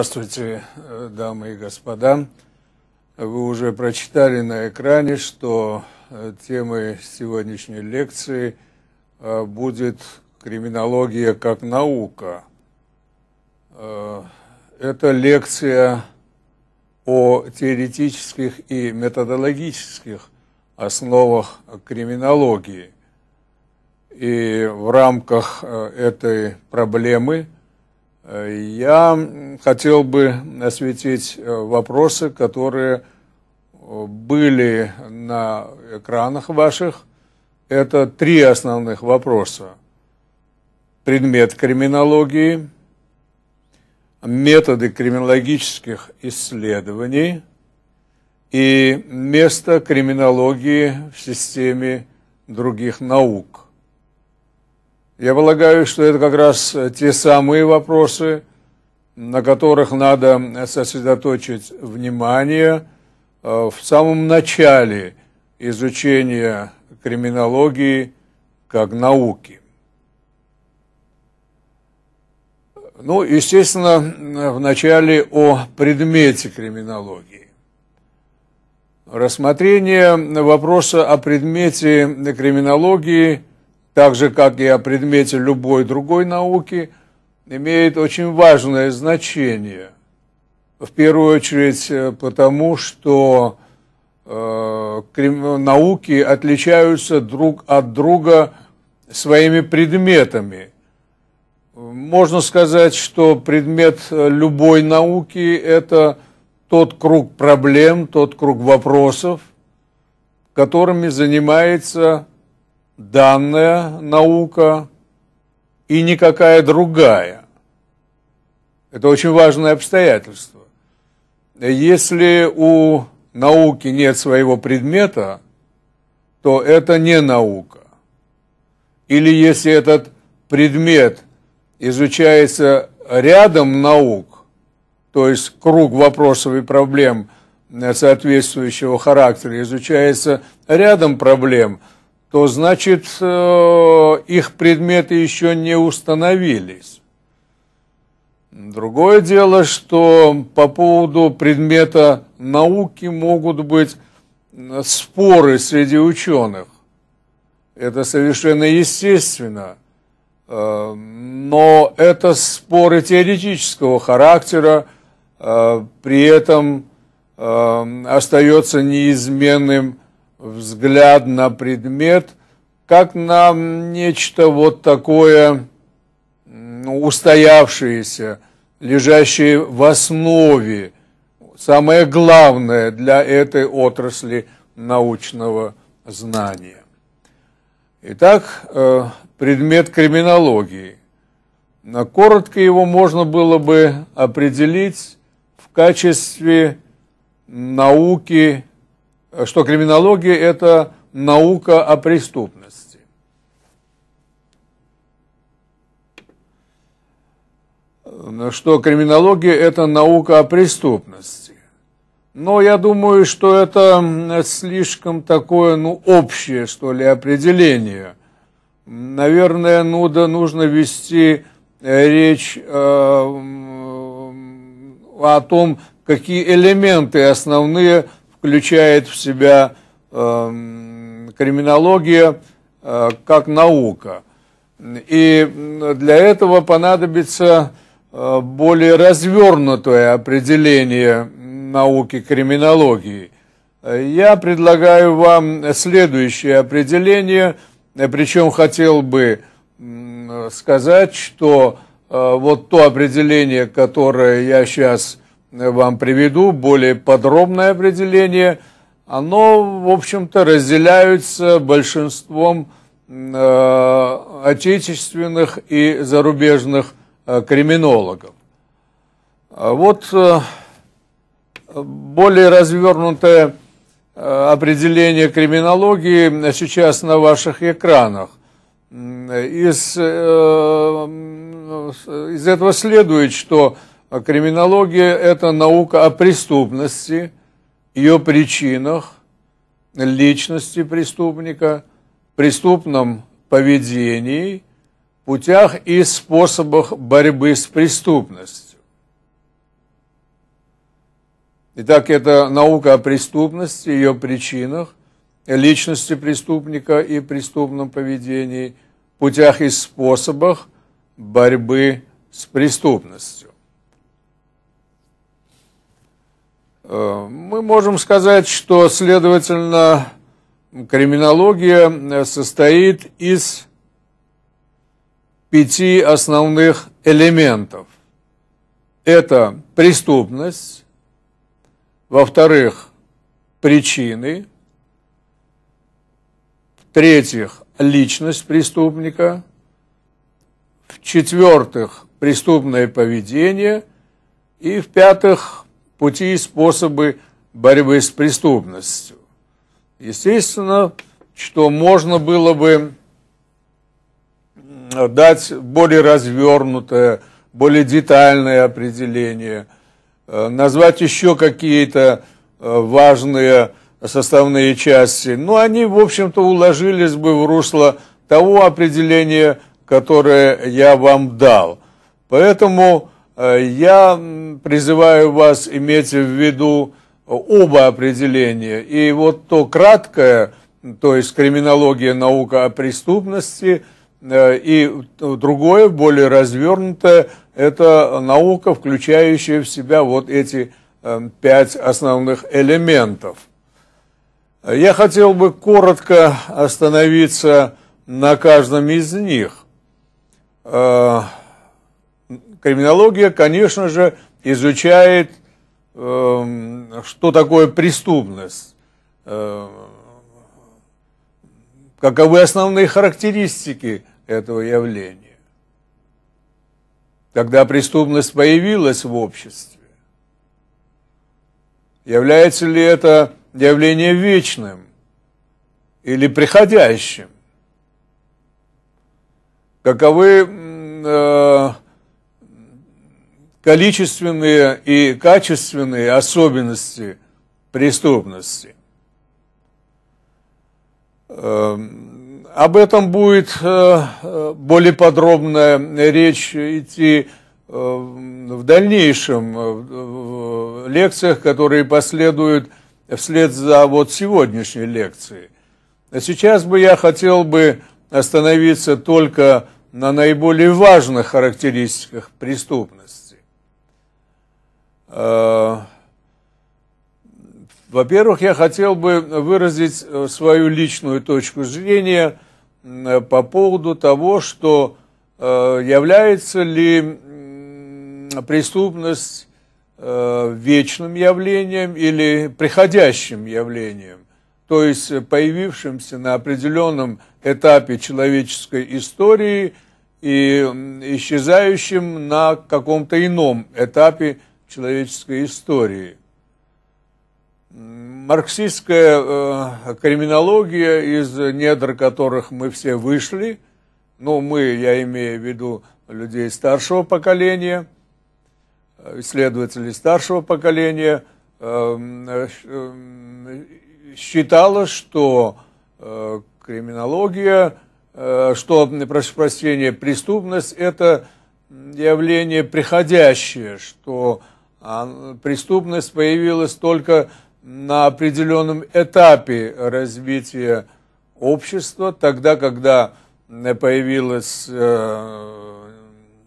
Здравствуйте, дамы и господа. Вы уже прочитали на экране, что э, темой сегодняшней лекции э, будет криминология как наука. Э, это лекция о теоретических и методологических основах криминологии. И в рамках этой проблемы – я хотел бы осветить э, вопросы, которые э, были на экранах ваших. Это три основных вопроса. Предмет криминологии, методы криминологических исследований и место криминологии в системе других наук – я полагаю, что это как раз э, те самые вопросы, на которых надо э, сосредоточить внимание э, в самом начале изучения криминологии как науки. Ну, естественно, вначале о предмете криминологии. Рассмотрение вопроса о предмете криминологии – так же, как и о предмете любой другой науки, имеет очень важное значение. В первую очередь э, потому, что э, науки отличаются друг от друга своими предметами. Можно сказать, что предмет э, любой науки – это тот круг проблем, тот круг вопросов, которыми занимается данная наука и никакая другая. Это очень важное обстоятельство. Если у науки нет своего предмета, то это не наука. Или если этот предмет изучается рядом наук, то есть круг вопросов и проблем э, соответствующего характера изучается рядом проблем – то значит э, их предметы еще не установились. Другое дело, что по поводу предмета науки могут быть э, споры среди ученых. Это совершенно естественно. Э, но это споры теоретического характера, при этом остается неизменным взгляд на предмет как на нечто вот такое ну, устоявшееся, лежащее в основе, самое главное для этой отрасли научного знания. Итак, э, предмет криминологии. Коротко его можно было бы определить в качестве науки что криминология – это наука о преступности. Что криминология – это наука о преступности. Но я думаю, что это слишком такое, ну, общее, что ли, определение. Наверное, ну, да, нужно вести э, речь э, о том, какие элементы основные – включает в себя э, эм, криминология э, как наука. И для этого понадобится э, более развернутое определение науки криминологии. Я предлагаю вам следующее определение, причем хотел бы сказать, что э, вот то определение, которое я сейчас вам приведу более подробное определение. Оно, в общем-то, разделяется большинством э, отечественных и зарубежных э, криминологов. А вот э, более развернутое э, определение криминологии сейчас на ваших экранах. Э, из, э, из этого следует, что а криминология – это наука о преступности, ее причинах, личности преступника, преступном поведении, путях и способах борьбы с преступностью. Итак, это наука о преступности, ее причинах, личности преступника и преступном поведении, путях и способах борьбы с преступностью. Э, мы можем сказать, что, следовательно, криминология э, состоит из пяти основных элементов. Это преступность, во-вторых, причины, в-третьих, личность преступника, в-четвертых, преступное поведение и, в-пятых, пути и способы борьбы с преступностью. Естественно, что можно было бы дать более развернутое, более детальное определение, э, назвать еще какие-то э, важные составные части. Но они, в общем-то, уложились бы в русло того определения, которое я вам дал. Поэтому Э, я призываю вас иметь в виду э, оба определения. И вот то краткое, то есть криминология наука о преступности, э, и другое, более развернутое, это наука, включающая в себя вот эти пять основных элементов. Я хотел бы коротко остановиться на каждом из них криминология, конечно же, изучает, эм, что такое преступность, э, каковы основные характеристики этого явления. Когда преступность появилась в обществе, является ли это явление вечным или приходящим? Каковы э, количественные и качественные особенности преступности. Эм, об этом будет э, более подробная речь идти э, в дальнейшем, э, в лекциях, которые последуют вслед за вот сегодняшней лекцией. А сейчас бы я хотел бы остановиться только на наиболее важных характеристиках преступности. Э, во-первых, я хотел бы выразить э, свою личную точку зрения э, по поводу того, что является ли преступность вечным явлением или приходящим явлением, то есть появившимся на определенном этапе человеческой истории и исчезающим на каком-то ином этапе человеческой истории. Марксистская э, криминология, из недр которых мы все вышли, ну, мы, я имею в виду людей старшего поколения, исследователей старшего поколения, эм, э, считала, что э, криминология, что, прошу прощения, преступность – это явление приходящее, что а преступность появилась только на определенном этапе развития общества, тогда, когда э, появилось э,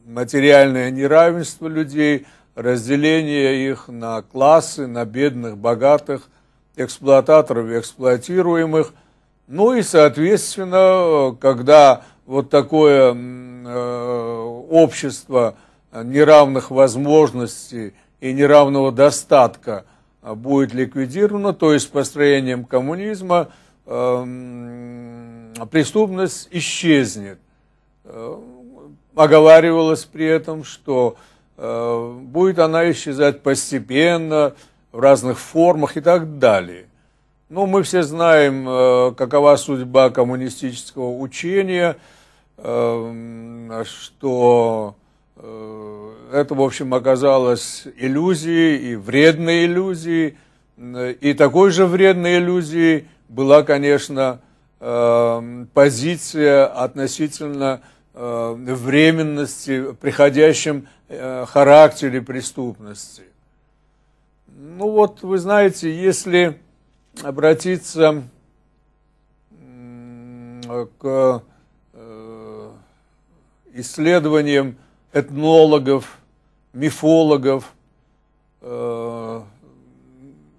материальное неравенство людей, разделение их на классы, на бедных, богатых, эксплуататоров и эксплуатируемых. Ну и, соответственно, когда вот такое э, общество неравных возможностей – и неравного достатка а, будет ликвидировано, то есть построением коммунизма эм, преступность исчезнет. Э, оговаривалось при этом, что э, будет она исчезать постепенно, в разных формах и так далее. Но ну, мы все знаем, э, какова судьба коммунистического учения, эм, что Э, это, в общем, оказалось иллюзией и вредной иллюзией. Э, и такой же вредной иллюзией была, конечно, эм, позиция относительно э, временности, приходящем характере преступности. Ну вот, вы знаете, если обратиться к исследованиям этнологов, мифологов, к э,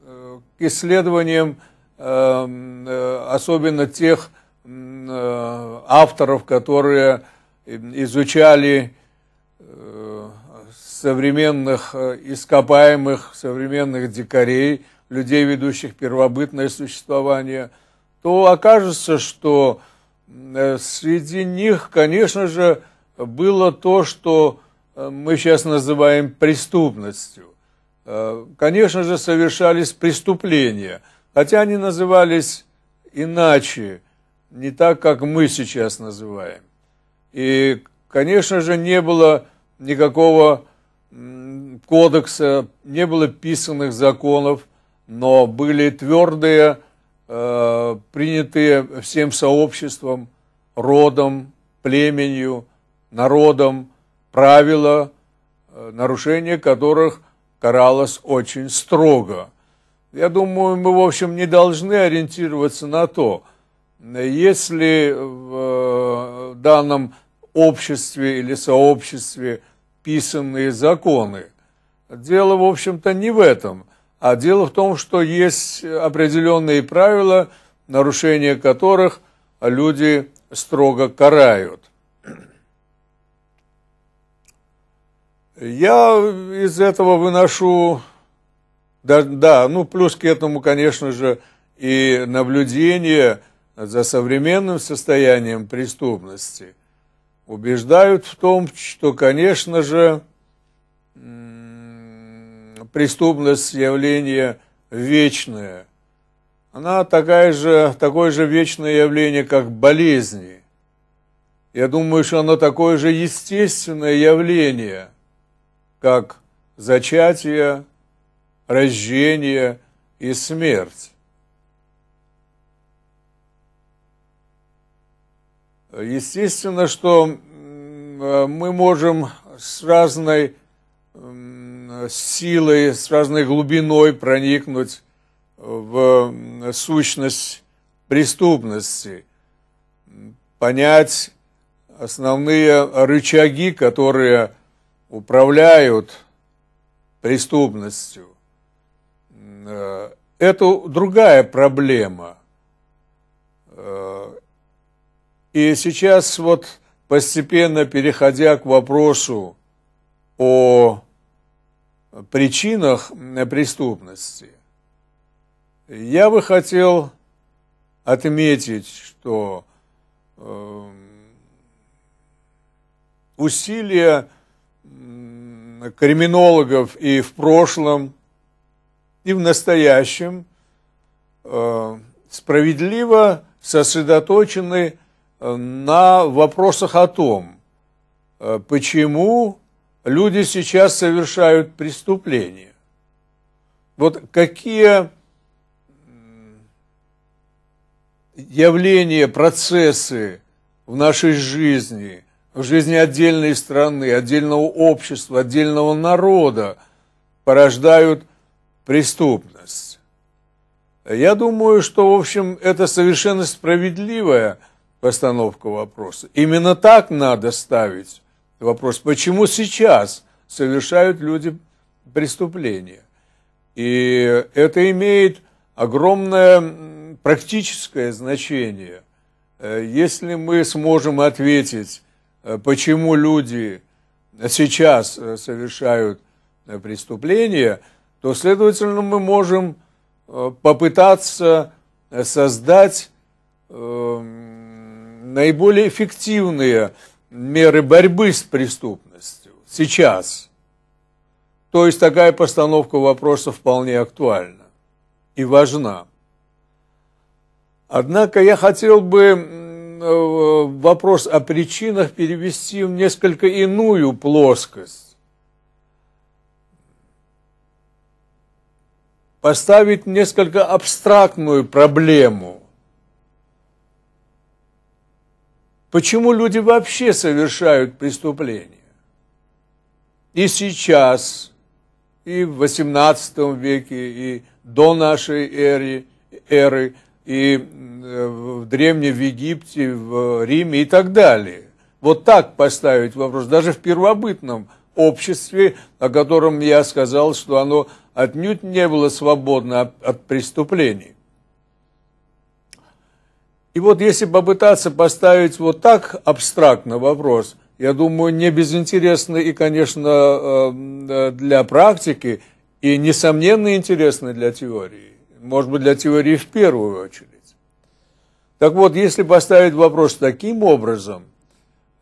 э, исследованиям э, особенно тех авторов, которые изучали современных ископаемых, современных дикарей, людей, ведущих первобытное существование, то окажется, что среди них, конечно же, было то, что э, мы сейчас называем преступностью. Э, конечно же, совершались преступления, хотя они назывались иначе, не так, как мы сейчас называем. И, конечно же, не было никакого кодекса, не было писанных законов, но были твердые, э, принятые всем сообществом, родом, племенью народом правила, э, нарушение которых каралось очень строго. Я думаю, мы, в общем, не должны ориентироваться на то, если в э, данном обществе или сообществе писанные законы. Дело, в общем-то, не в этом, а дело в том, что есть определенные правила, нарушение которых люди строго карают. Я из этого выношу, да, да, ну плюс к этому, конечно же, и наблюдение за современным состоянием преступности убеждают в том, что, конечно же, преступность явление вечное. Она такая же, такое же вечное явление, как болезни. Я думаю, что оно такое же естественное явление – как зачатие, рождение и смерть. Естественно, что мы можем с разной силой, с разной глубиной проникнуть в сущность преступности, понять основные рычаги, которые управляют преступностью, э, это другая проблема. Э, и сейчас вот постепенно переходя к вопросу о причинах э, преступности, я бы хотел отметить, что усилия Э, криминологов и в прошлом, и в настоящем э, справедливо сосредоточены э, на вопросах о том, почему люди сейчас совершают преступления. Вот какие явления, процессы в нашей жизни – в жизни отдельной страны, отдельного общества, отдельного народа порождают преступность. Я думаю, что, в общем, это совершенно справедливая постановка вопроса. Именно так надо ставить вопрос, почему сейчас совершают люди преступления. И это имеет огромное практическое значение. Э, если мы сможем ответить Э, почему люди э, сейчас э, совершают преступления, то, следовательно, мы можем попытаться создать эм, наиболее эффективные меры борьбы с преступностью сейчас. То есть такая постановка вопроса вполне актуальна и важна. Однако я хотел бы Э, вопрос о причинах перевести в несколько иную плоскость. Поставить несколько абстрактную проблему. Почему люди вообще совершают преступления? И сейчас, и в XVIII веке, и до нашей эры, эры – и э, в Древнем в Египте, в Риме и так далее. Вот так поставить вопрос, даже в первобытном обществе, о котором я сказал, что оно отнюдь не было свободно от преступлений. И вот если попытаться поставить вот так абстрактно вопрос, я думаю, не безинтересно и, конечно, э, для практики, и, несомненно, интересно для теории может быть, для теории в первую очередь. Так вот, если поставить вопрос таким образом,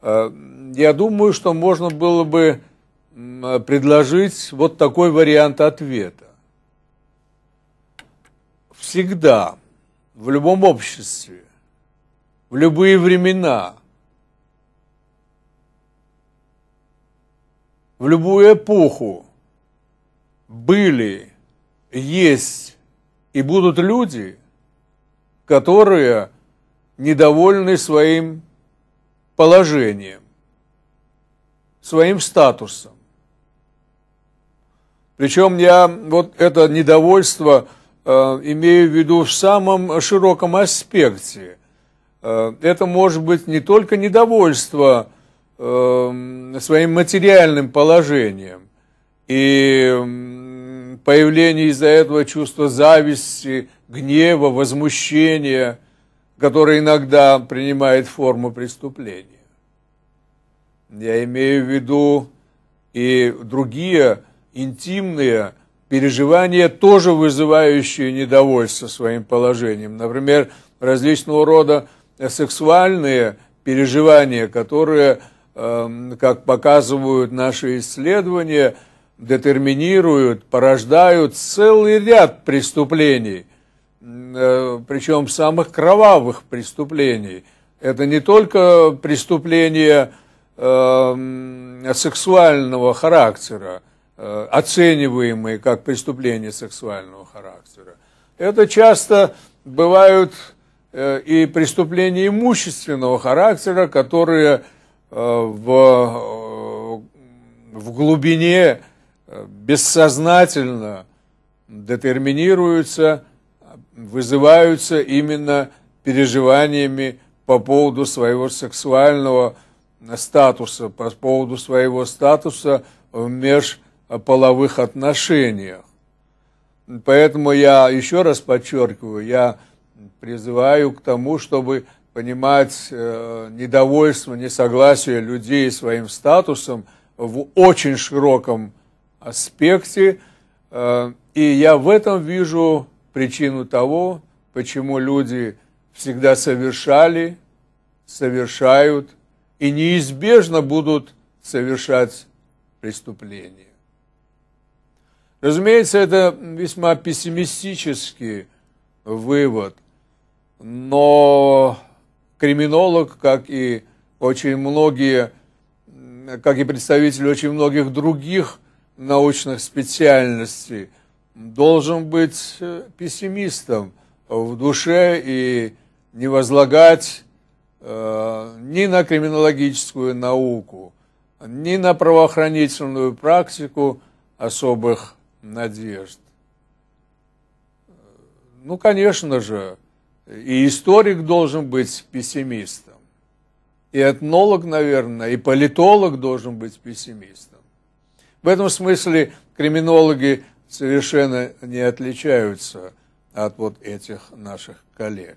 э, я думаю, что можно было бы предложить вот такой вариант ответа. Всегда, в любом обществе, в любые времена, в любую эпоху были, есть и будут люди, которые недовольны своим положением, своим статусом. Причем я вот это недовольство э, имею в виду в самом широком аспекте. Э, это может быть не только недовольство э, своим материальным положением и появление из-за этого чувства зависти, гнева, возмущения, которое иногда принимает форму преступления. Я имею в виду и другие интимные переживания, тоже вызывающие недовольство своим положением. Например, различного рода сексуальные переживания, которые, эм, как показывают наши исследования, – детерминируют, порождают целый ряд преступлений, э, причем самых кровавых преступлений. Это не только преступления э, сексуального характера, э, оцениваемые как преступления сексуального характера. Это часто бывают и преступления имущественного характера, которые в, в глубине бессознательно детерминируются, вызываются именно переживаниями по поводу своего сексуального статуса, по поводу своего статуса в межполовых отношениях. Поэтому я еще раз подчеркиваю, я призываю к тому, чтобы понимать э, недовольство, несогласие людей своим статусом в очень широком аспекте. Э, и я в этом вижу причину того, почему люди всегда совершали, совершают и неизбежно будут совершать преступления. Разумеется, это весьма пессимистический вывод, но криминолог, как и очень многие, как и представители очень многих других научных специальностей, должен быть э, пессимистом в душе и не возлагать э, ни на криминологическую науку, ни на правоохранительную практику особых надежд. Ну, конечно же, и историк должен быть пессимистом, и этнолог, наверное, и политолог должен быть пессимистом. В этом смысле криминологи совершенно не отличаются от вот этих наших коллег.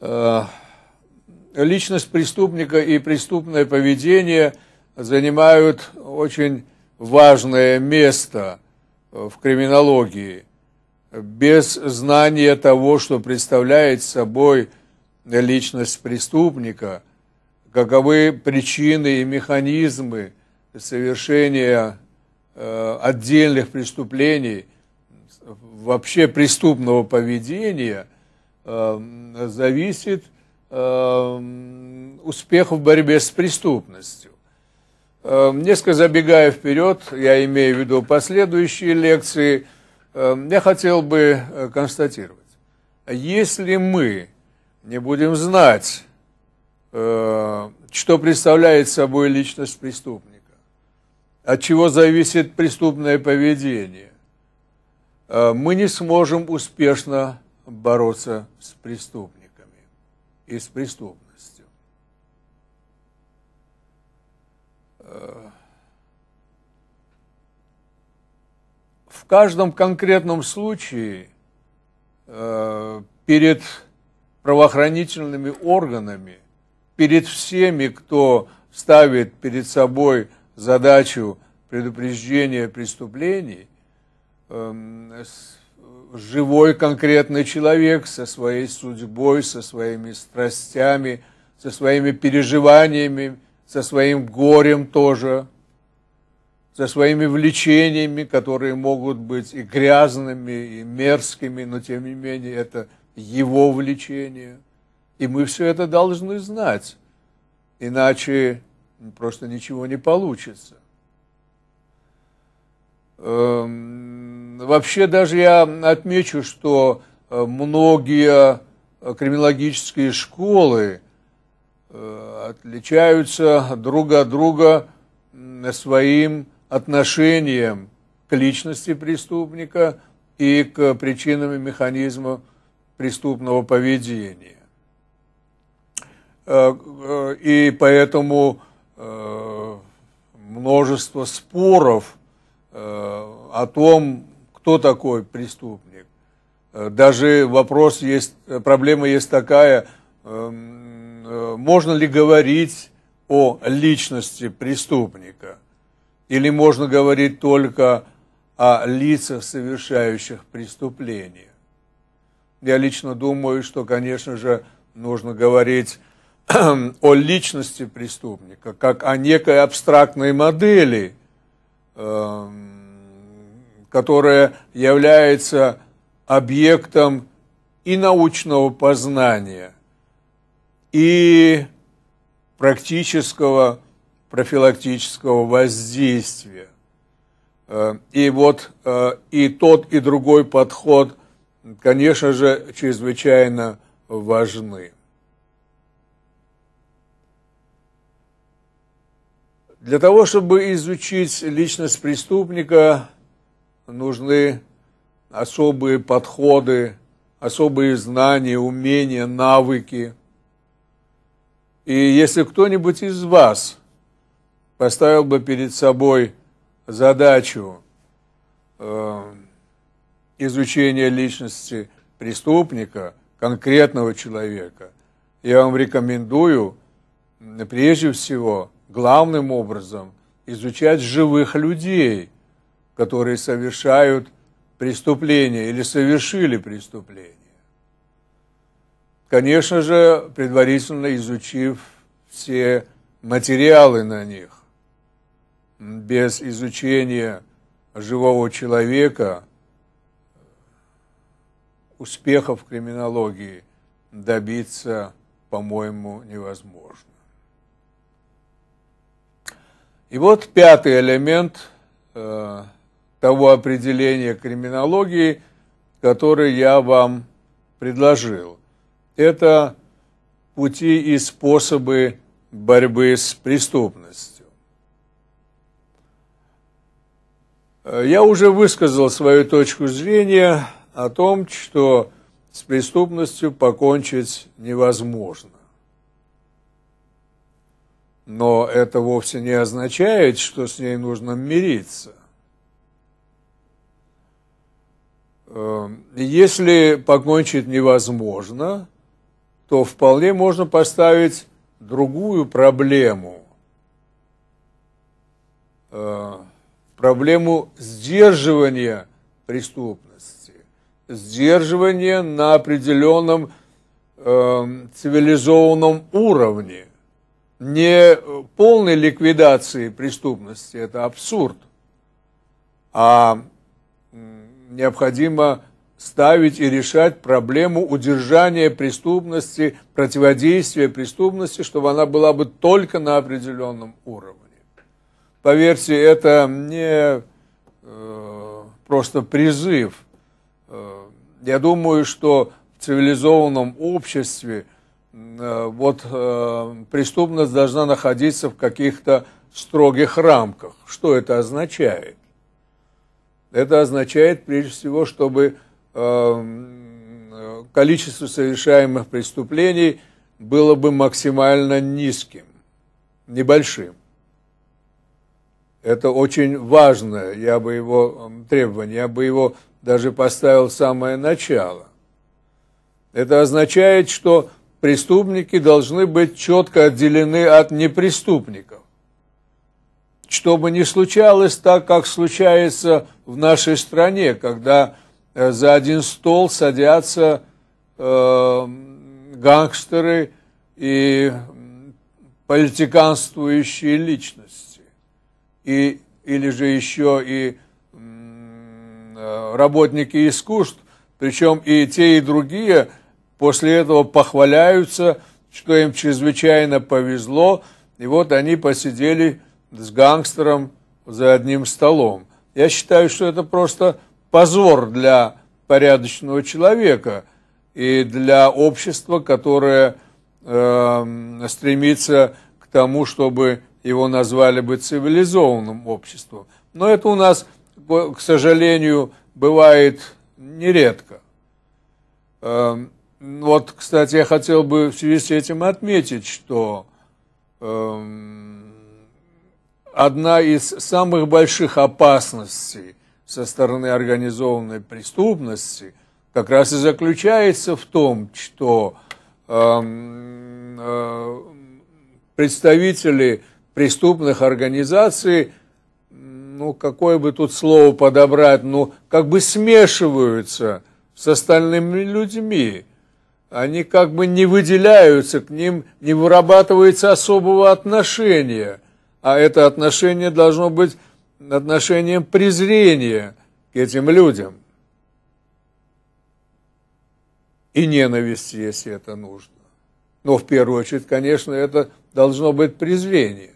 Э, личность преступника и преступное поведение занимают очень важное место в криминологии. Без знания того, что представляет собой личность преступника – каковы причины и механизмы совершения э, отдельных преступлений, вообще преступного поведения, э, зависит э, успех в борьбе с преступностью. Несколько забегая вперед, я имею в виду последующие лекции, я хотел бы констатировать, если мы не будем знать Э, что представляет собой личность преступника, от чего зависит преступное поведение, э, мы не сможем успешно бороться с преступниками и с преступностью. Э, в каждом конкретном случае перед правоохранительными органами перед всеми, кто ставит перед собой задачу предупреждения преступлений, эм, живой конкретный человек со своей судьбой, со своими страстями, со своими переживаниями, со своим горем тоже, со своими влечениями, которые могут быть и грязными, и мерзкими, но тем не менее это его влечение – и мы все это должны знать, иначе просто ничего не получится. Эм, вообще даже я отмечу, что э, многие э, криминологические школы э, отличаются друг от друга своим отношением к личности преступника и к причинам и механизмам преступного поведения. Э, э, и поэтому э, множество споров о том, кто такой преступник. Даже вопрос есть, проблема есть такая, эм, можно ли говорить о личности преступника, или можно говорить только о лицах, совершающих преступления. Я лично думаю, что, конечно же, нужно говорить о личности преступника, как о некой абстрактной модели, эм, которая является объектом и научного познания, и практического профилактического воздействия. Э, и вот э, и тот, и другой подход, конечно же, чрезвычайно важны. Для того, чтобы изучить личность преступника, нужны особые подходы, особые знания, умения, навыки. И если кто-нибудь из вас поставил бы перед собой задачу э, изучения личности преступника, конкретного человека, я вам рекомендую прежде всего – главным образом изучать живых людей, которые совершают преступления или совершили преступления. Конечно же, предварительно изучив все материалы на них. Без изучения живого человека успехов в криминологии добиться, по-моему, невозможно. И вот пятый элемент э, того определения криминологии, который я вам предложил. Это пути и способы борьбы с преступностью. Э, я уже высказал свою точку зрения о том, что с преступностью покончить невозможно. Но это вовсе не означает, что с ней нужно мириться. Эм, если покончить невозможно, то вполне можно поставить другую проблему. Э, проблему сдерживания преступности. Сдерживания на определенном эм, цивилизованном уровне не э, полной ликвидации преступности, это абсурд, а необходимо ставить и решать проблему удержания преступности, противодействия преступности, чтобы она была бы только на определенном уровне. Поверьте, это не э, просто призыв. Э, я думаю, что в цивилизованном обществе – Э, вот э, преступность должна находиться в каких-то строгих рамках. Что это означает? Это означает, прежде всего, чтобы э, количество совершаемых преступлений было бы максимально низким, небольшим. Это очень важное, я бы его эм, требование, я бы его даже поставил в самое начало. Это означает, что преступники должны быть четко отделены от непреступников. Что бы ни случалось, так как случается в нашей стране, когда э, за один стол садятся э, гангстеры и политиканствующие личности, и, или же еще и э, работники искусств, причем и те, и другие – после этого похваляются, что им чрезвычайно повезло, и вот они посидели с гангстером за одним столом. Я считаю, что это просто позор для порядочного человека и для общества, которое э, стремится к тому, чтобы его назвали бы цивилизованным обществом. Но это у нас, к сожалению, бывает нередко. Э, вот, кстати, я хотел бы в связи с этим отметить, что э, одна из самых больших опасностей со стороны организованной преступности как раз и заключается в том, что э, э, представители преступных организаций, ну, какое бы тут слово подобрать, ну, как бы смешиваются с остальными людьми они как бы не выделяются, к ним не вырабатывается особого отношения, а это отношение должно быть отношением презрения к этим людям и ненависти, если это нужно. Но в первую очередь, конечно, это должно быть презрение.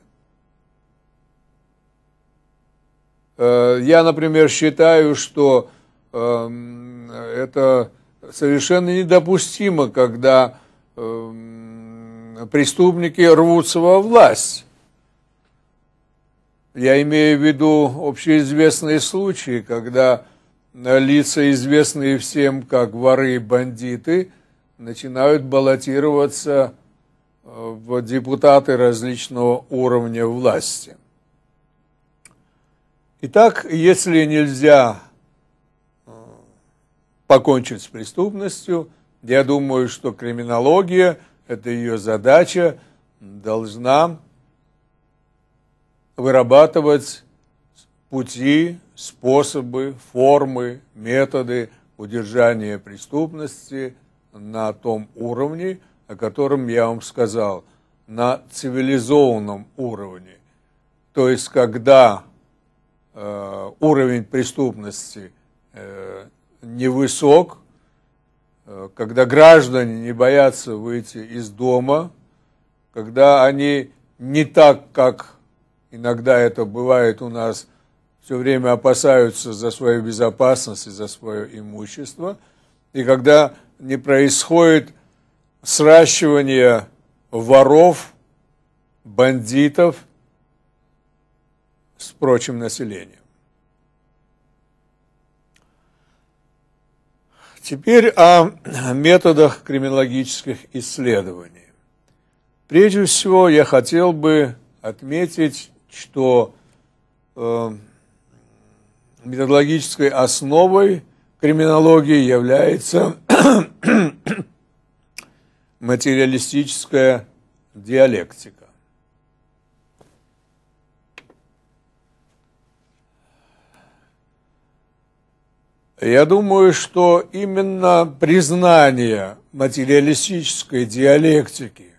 Э, я, например, считаю, что эм, это совершенно недопустимо, когда э, преступники рвутся во власть. Я имею в виду общеизвестные случаи, когда э, лица, известные всем как воры и бандиты, начинают баллотироваться э, в депутаты различного уровня власти. Итак, если нельзя покончить с преступностью. Я думаю, что криминология, это ее задача, должна вырабатывать пути, способы, формы, методы удержания преступности на том уровне, о котором я вам сказал, на цивилизованном уровне. То есть, когда э, уровень преступности э, невысок, э, когда граждане не боятся выйти из дома, когда они не так, как иногда это бывает у нас, все время опасаются за свою безопасность и за свое имущество, и когда не происходит сращивание воров, бандитов с прочим населением. Теперь о методах криминологических исследований. Прежде всего, я хотел бы отметить, что э, методологической основой криминологии является материалистическая диалектика. Я думаю, что именно признание материалистической диалектики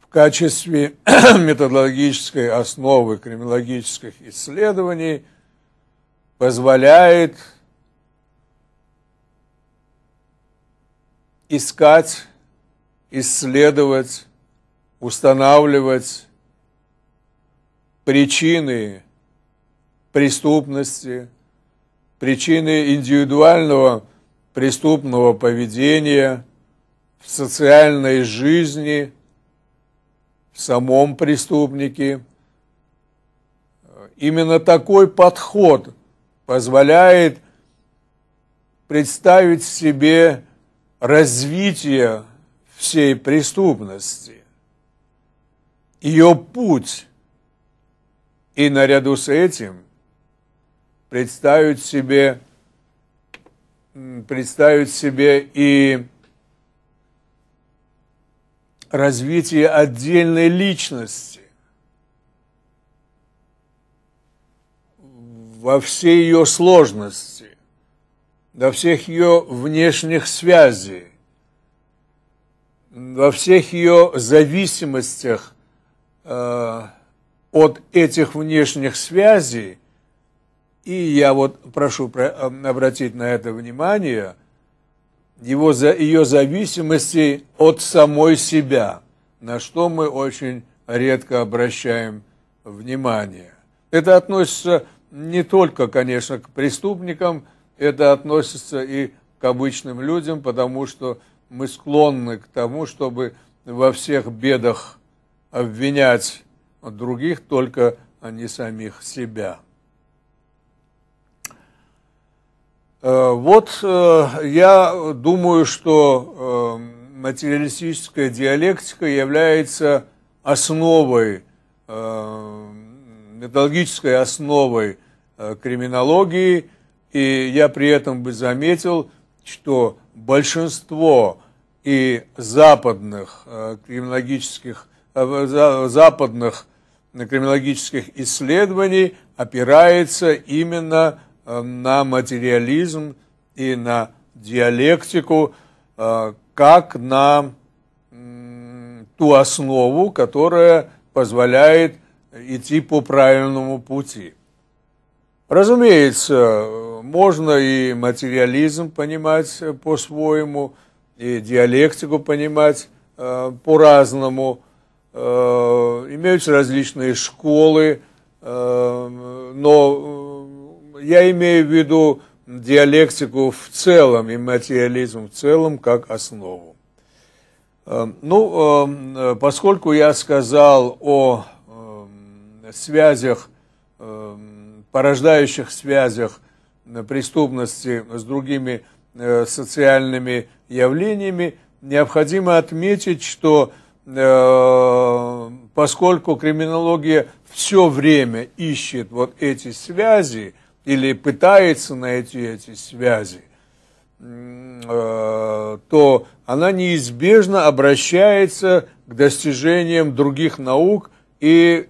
в качестве методологической основы криминологических исследований позволяет искать, исследовать, устанавливать причины преступности – причины индивидуального преступного поведения в социальной жизни, в самом преступнике. Именно такой подход позволяет представить себе развитие всей преступности, ее путь. И наряду с этим представить себе, представить себе и развитие отдельной личности во всей ее сложности, во всех ее внешних связей, во всех ее зависимостях э, от этих внешних связей – и я вот прошу э, обратить на это внимание, его, ее зависимости от самой себя, на что мы очень редко обращаем внимание. Это относится не только, конечно, к преступникам, это относится и к обычным людям, потому что мы склонны к тому, чтобы во всех бедах обвинять других, только а не самих себя. Э, вот э, я думаю, что э, материалистическая диалектика является основой, методологической основой криминологии, и я при этом бы заметил, что большинство и западных криминологических, западных криминологических исследований опирается именно Э, на материализм и на диалектику, э, как на ту основу, которая позволяет идти по правильному пути. Разумеется, можно и материализм понимать э, по-своему, и диалектику понимать по-разному. имеются различные школы, но я имею в виду диалектику в целом и материализм в целом как основу. Эм, ну, эм, поскольку я сказал о эм, связях, порождающих связях преступности с другими э, социальными явлениями, необходимо отметить, что э, поскольку криминология все время ищет вот эти связи – или пытается найти эти связи, э, то она неизбежно обращается к достижениям других наук и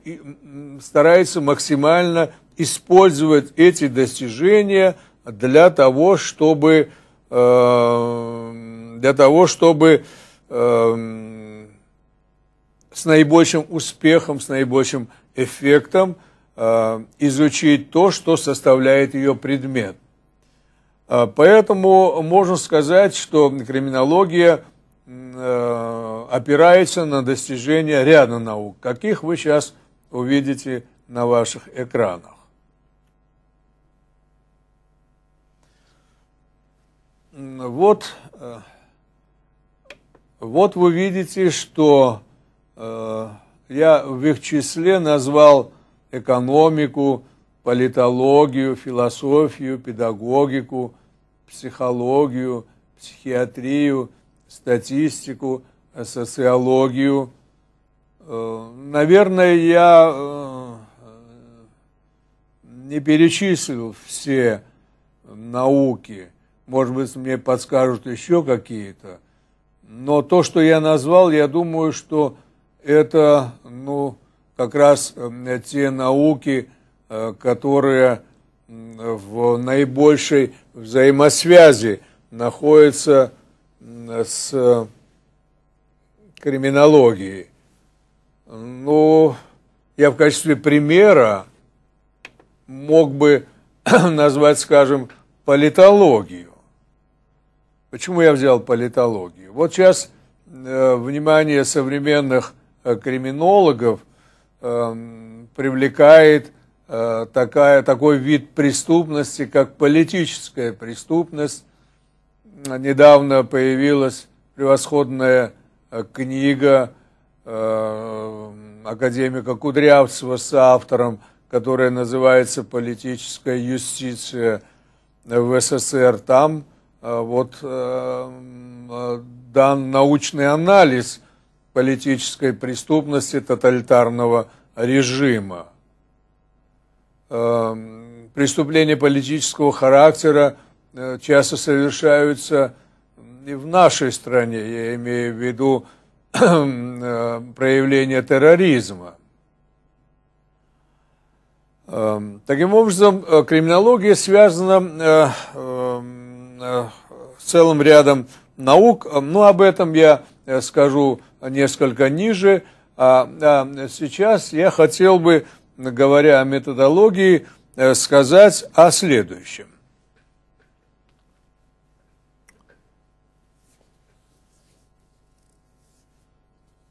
старается максимально использовать эти достижения для того, чтобы э, для того, чтобы э, с наибольшим успехом, с наибольшим эффектом Э, изучить то, что составляет ее предмет. Э, поэтому можно сказать, что криминология э, опирается на достижения ряда наук, каких вы сейчас увидите на ваших экранах. Вот, вот вы видите, что я в их числе назвал экономику, политологию, философию, педагогику, психологию, психиатрию, статистику, социологию. Э, наверное, я э, не перечислил все науки. Может быть, мне подскажут еще какие-то. Но то, что я назвал, я думаю, что это, ну, как раз э, те науки, э, которые в наибольшей взаимосвязи находятся с криминологией. Ну, я в качестве примера мог бы назвать, скажем, политологию. Почему я взял политологию? Вот сейчас э, внимание современных криминологов Эм, привлекает э, такая, такой вид преступности, как политическая преступность. Недавно появилась превосходная э, книга э, академика Кудрявцева с автором, которая называется «Политическая юстиция в СССР». Там вот дан научный анализ – политической преступности тоталитарного режима. Э, преступления политического характера э, часто совершаются и в нашей стране, я имею в виду э, проявление терроризма. Таким образом, криминология связана с целым рядом наук, но ну, об этом я скажу несколько ниже. А, а сейчас я хотел бы, говоря о методологии, э, сказать о следующем.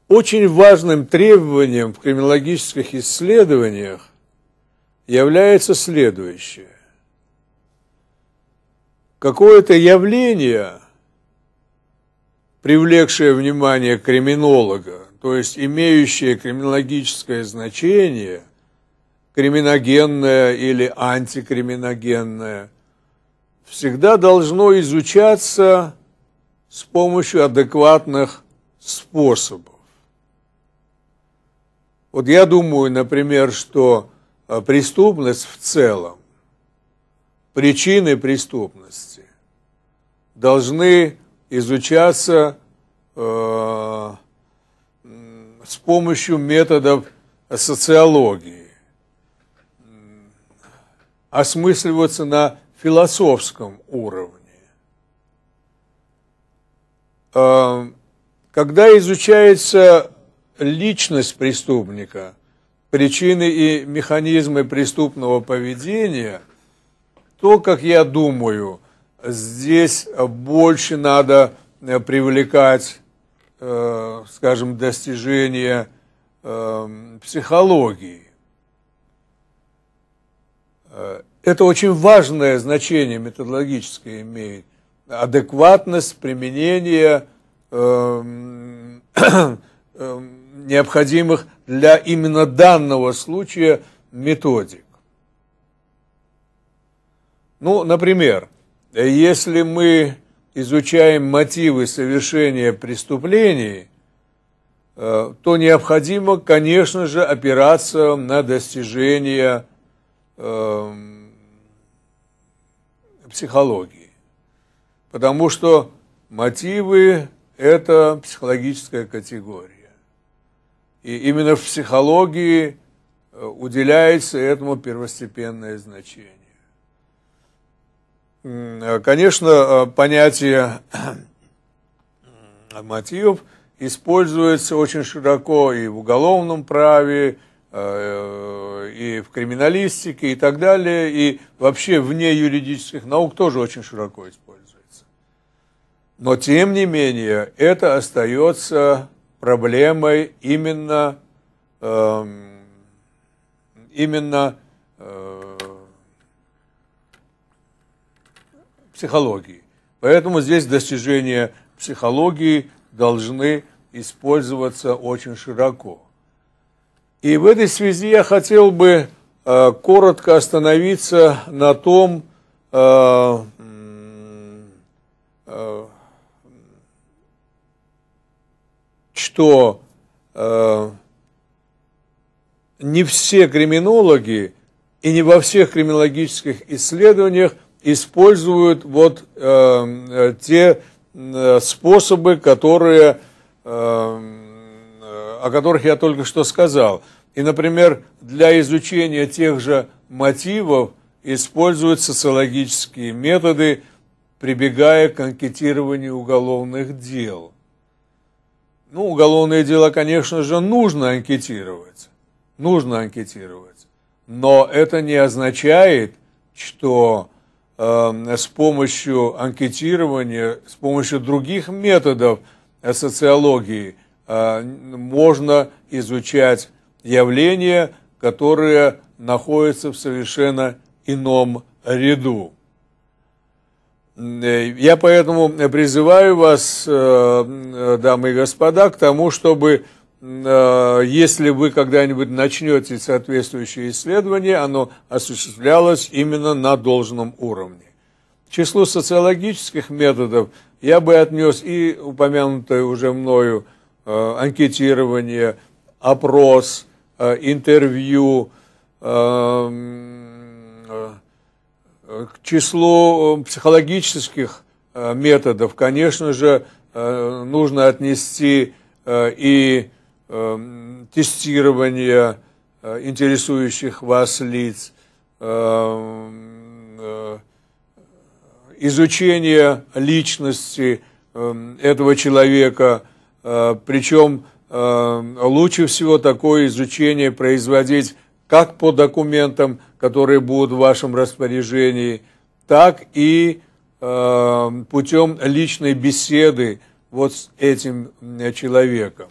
Очень важным требованием в криминологических исследованиях является следующее. Какое-то явление – привлекшее внимание криминолога, то есть имеющее криминологическое значение, криминогенное или антикриминогенное, всегда должно изучаться с помощью адекватных способов. Вот я думаю, например, что э, преступность в целом, причины преступности должны изучаться э, с помощью методов социологии, осмысливаться на философском уровне. Э, когда изучается личность преступника, причины и механизмы преступного поведения, то, как я думаю, – здесь больше надо э, привлекать, э, скажем, достижения э, психологии. Это очень важное значение методологическое имеет. Адекватность применения необходимых для именно данного случая методик. Ну, например, если мы изучаем мотивы совершения преступлений, э, то необходимо, конечно же, опираться на достижения эм, психологии. Потому что мотивы – это психологическая категория. И именно в психологии э, уделяется этому первостепенное значение. Конечно, э, понятие мотивов используется очень широко и в уголовном праве, э, э, и в криминалистике и так далее, и вообще вне юридических наук тоже очень широко используется. Но тем не менее, это остается проблемой именно, эм, именно психологии. Поэтому здесь достижения психологии должны использоваться очень широко. И в этой связи я хотел бы э, коротко остановиться на том, э, э, что э, не все криминологи и не во всех криминологических исследованиях – используют вот э, э те э, способы, которые, э, э, о которых я только что сказал. И, например, для изучения тех же мотивов используют социологические методы, прибегая к анкетированию уголовных дел. Ну, уголовные дела, конечно же, нужно анкетировать. Нужно анкетировать. Но это не означает, что Э, с помощью анкетирования, с помощью других методов социологии э, можно изучать явления, которые находятся в совершенно ином ряду. Э, я поэтому призываю вас, дамы и господа, к тому, чтобы Э, если вы когда-нибудь начнете соответствующее исследование, оно осуществлялось именно на должном уровне. К числу социологических методов я бы отнес и упомянутое уже мною э, анкетирование, опрос, э, интервью, к числу психологических методов, конечно же, нужно отнести и Эм, тестирования э, интересующих вас лиц, эм, э, изучение личности эм, этого человека, э, причем лучше всего такое изучение производить как по документам, которые будут в вашем распоряжении, так и путем личной беседы вот с этим человеком.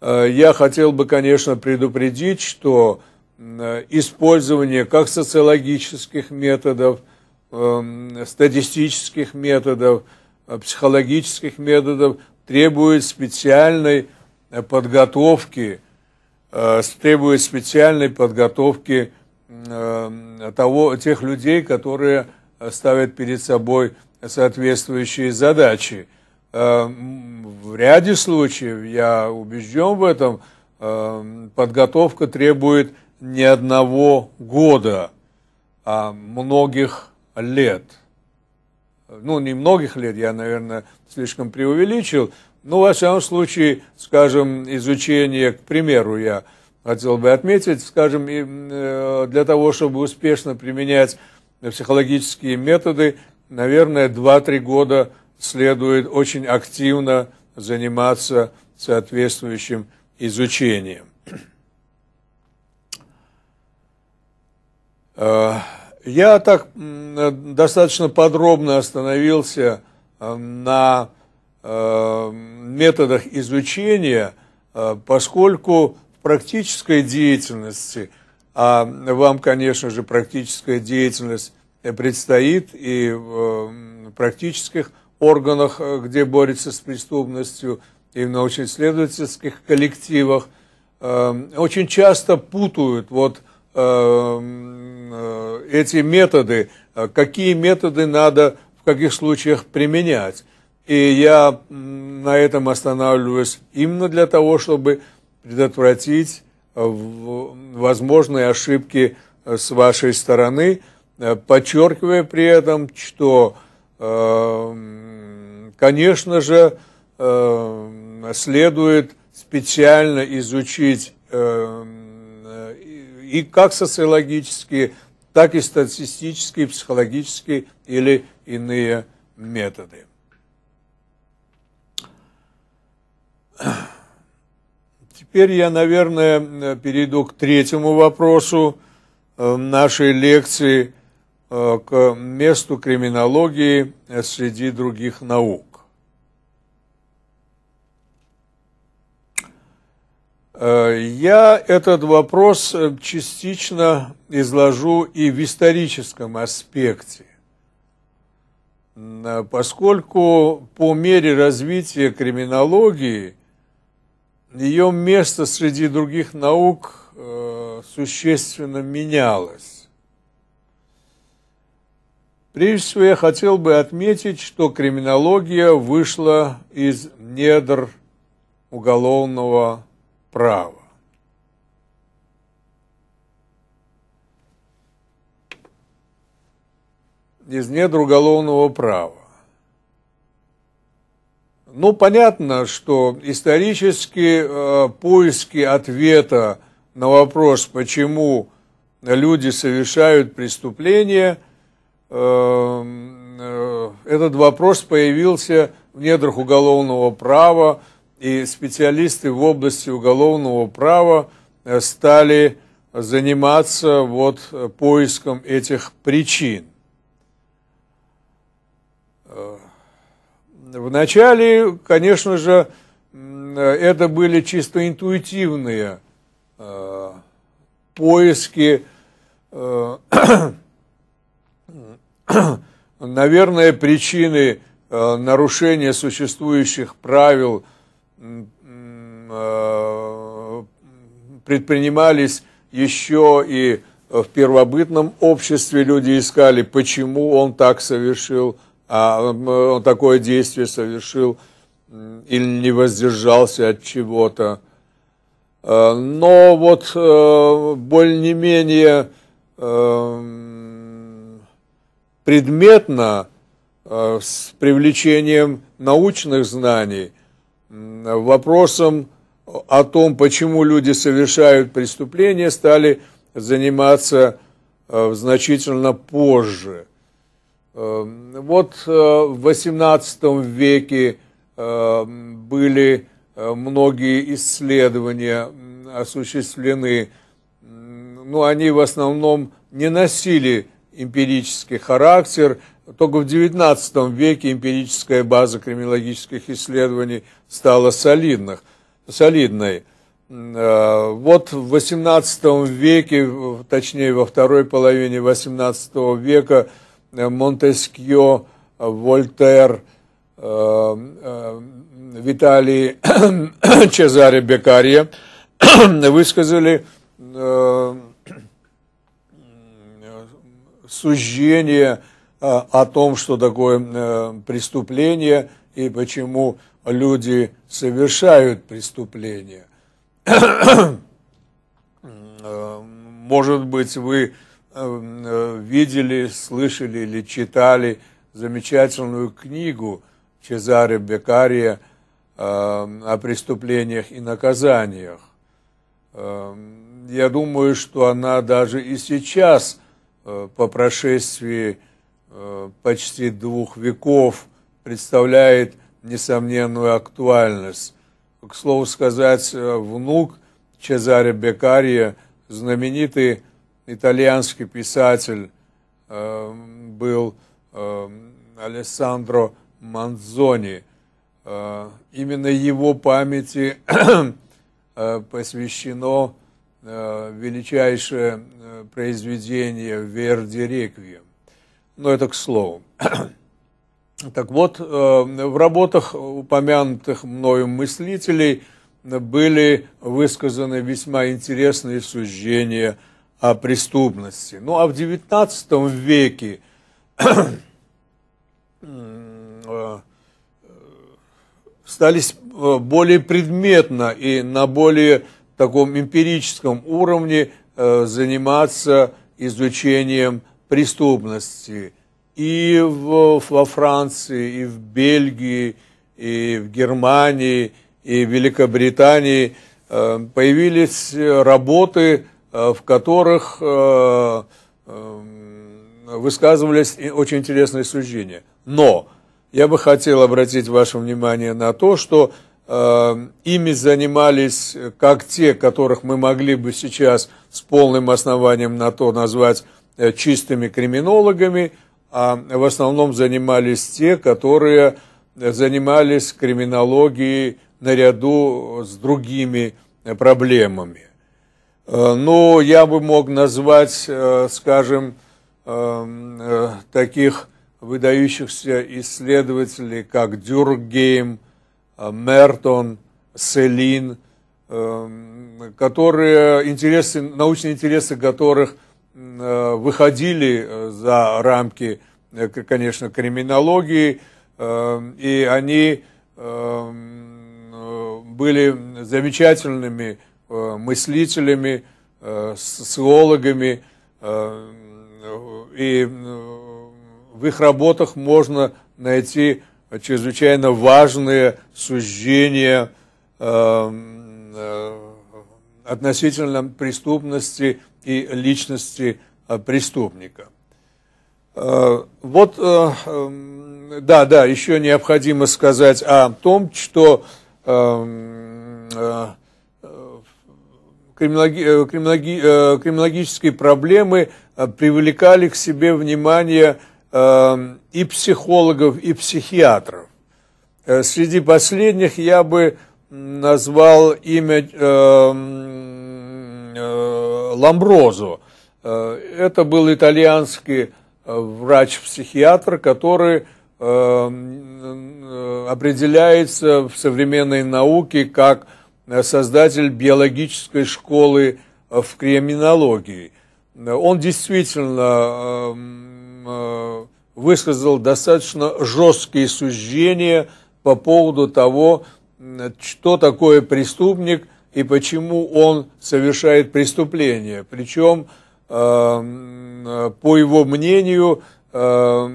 Э, я хотел бы, конечно, предупредить, что э, использование как социологических методов, эм, статистических методов, э, психологических методов требует специальной подготовки, требует специальной подготовки того, тех людей, которые ставят перед собой соответствующие задачи. Э, в ряде случаев, я убежден в этом, э, подготовка требует не одного года, а многих лет. Ну, не многих лет, я, наверное, слишком преувеличил, но, во всяком случае, скажем, изучение, к примеру, я хотел бы отметить, скажем, э, для того, чтобы успешно применять психологические методы, наверное, 2-3 года – следует очень активно заниматься соответствующим изучением. Э, я так достаточно подробно остановился э, на э, методах изучения, поскольку в практической деятельности, а вам, конечно же, практическая деятельность предстоит и в практических органах, э, где борется с преступностью, и в научно-исследовательских коллективах, эм, очень часто путают вот эм, э, эти методы, э, какие методы надо в каких случаях применять. И я на этом останавливаюсь именно для того, чтобы предотвратить возможные ошибки с вашей стороны, подчеркивая при этом, что эм, конечно же, э, следует специально изучить э, э, и как социологические, так и статистические, психологические или иные методы. Теперь я, наверное, перейду к третьему вопросу нашей лекции к месту криминологии среди других наук. Э, я этот вопрос э, частично изложу и в историческом аспекте, э, поскольку по мере развития криминологии ее место среди других наук существенно менялось. Прежде всего я хотел бы отметить, что криминология вышла из недр уголовного права. Из недр уголовного права. Ну, понятно, что исторически э, поиски ответа на вопрос, почему люди совершают преступления, э, э, этот вопрос появился в недрах уголовного права и специалисты в области уголовного права э, стали заниматься вот э, поиском этих причин. Э, вначале, конечно же, это были чисто интуитивные поиски, наверное, причины нарушения существующих правил – Э, предпринимались еще и в первобытном обществе люди искали, почему он так совершил, а он такое действие совершил или не воздержался от чего-то. Э, но вот э, более-менее предметно с привлечением научных знаний – вопросом о том, почему люди совершают преступления, стали заниматься э, значительно позже. Эм, вот э, в XVIII веке э, были многие исследования осуществлены, но ну, они в основном не носили эмпирический характер, только в XIX веке эмпирическая база криминологических исследований стала солидных, солидной. Э, вот в XVIII веке, точнее во второй половине XVIII века, э, Монтескьо, Вольтер, э, Виталий Чезаре Бекарье высказали суждение Э, о том, что такое э, преступление и почему люди совершают преступления. Э, может быть, вы видели, слышали или читали замечательную книгу Чезаре Бекария о преступлениях и наказаниях. Я думаю, что она даже и сейчас, по прошествии Э, почти двух веков представляет несомненную актуальность. К слову сказать, э, внук Чезаре Бекария, знаменитый итальянский писатель, э, был Алессандро Манзони. Именно его памяти посвящено величайшее произведение «Верди Реквием» но это к слову. Так вот, э, в работах упомянутых мною мыслителей были высказаны весьма интересные суждения о преступности. Ну а в XIX веке э, стали э, более предметно и на более таком эмпирическом уровне заниматься изучением преступности и в, во Франции, и в Бельгии, и в Германии, и в Великобритании э, появились работы, э, в которых э, высказывались очень интересные суждения. Но я бы хотел обратить ваше внимание на то, что э, ими занимались как те, которых мы могли бы сейчас с полным основанием на то назвать Э, чистыми криминологами, а в основном занимались те, которые э, занимались криминологией наряду с другими э, проблемами. Ну, я бы мог назвать, скажем, таких выдающихся исследователей, как Дюргейм, Мертон, Селин, которые интересы, научные интересы которых – Э, выходили э, за рамки, э, конечно, криминологии, и они были замечательными мыслителями, социологами, и в их работах можно найти чрезвычайно важные суждения относительно преступности и личности э, преступника. Э, вот, э, эм, да, да, еще необходимо сказать о том, что криминологи, эм, криминологи, криминологические проблемы привлекали к себе внимание эм, и психологов, и психиатров. Среди последних я бы назвал имя Ламброзо. Э, это был итальянский э, врач-психиатр, который э, определяется в современной науке как создатель биологической школы в криминологии. Он действительно высказал достаточно жесткие суждения по поводу того, что такое преступник – и почему он совершает преступление. Причем, э, по его мнению, э,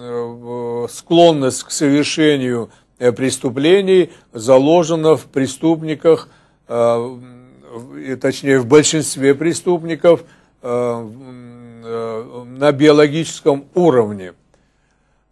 э, склонность к совершению преступлений заложена в преступниках, точнее в большинстве преступников на биологическом уровне.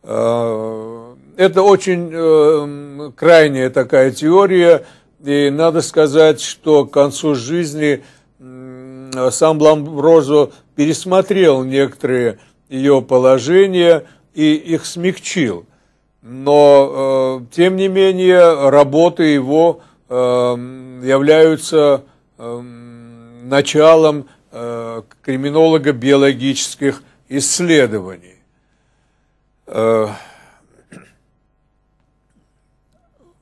Это очень крайняя такая теория – и надо сказать, что к концу жизни сам Ламброзо пересмотрел некоторые ее положения и их смягчил. Но, э, тем не менее, работы его э, являются э, началом э, криминолого-биологических исследований. Э,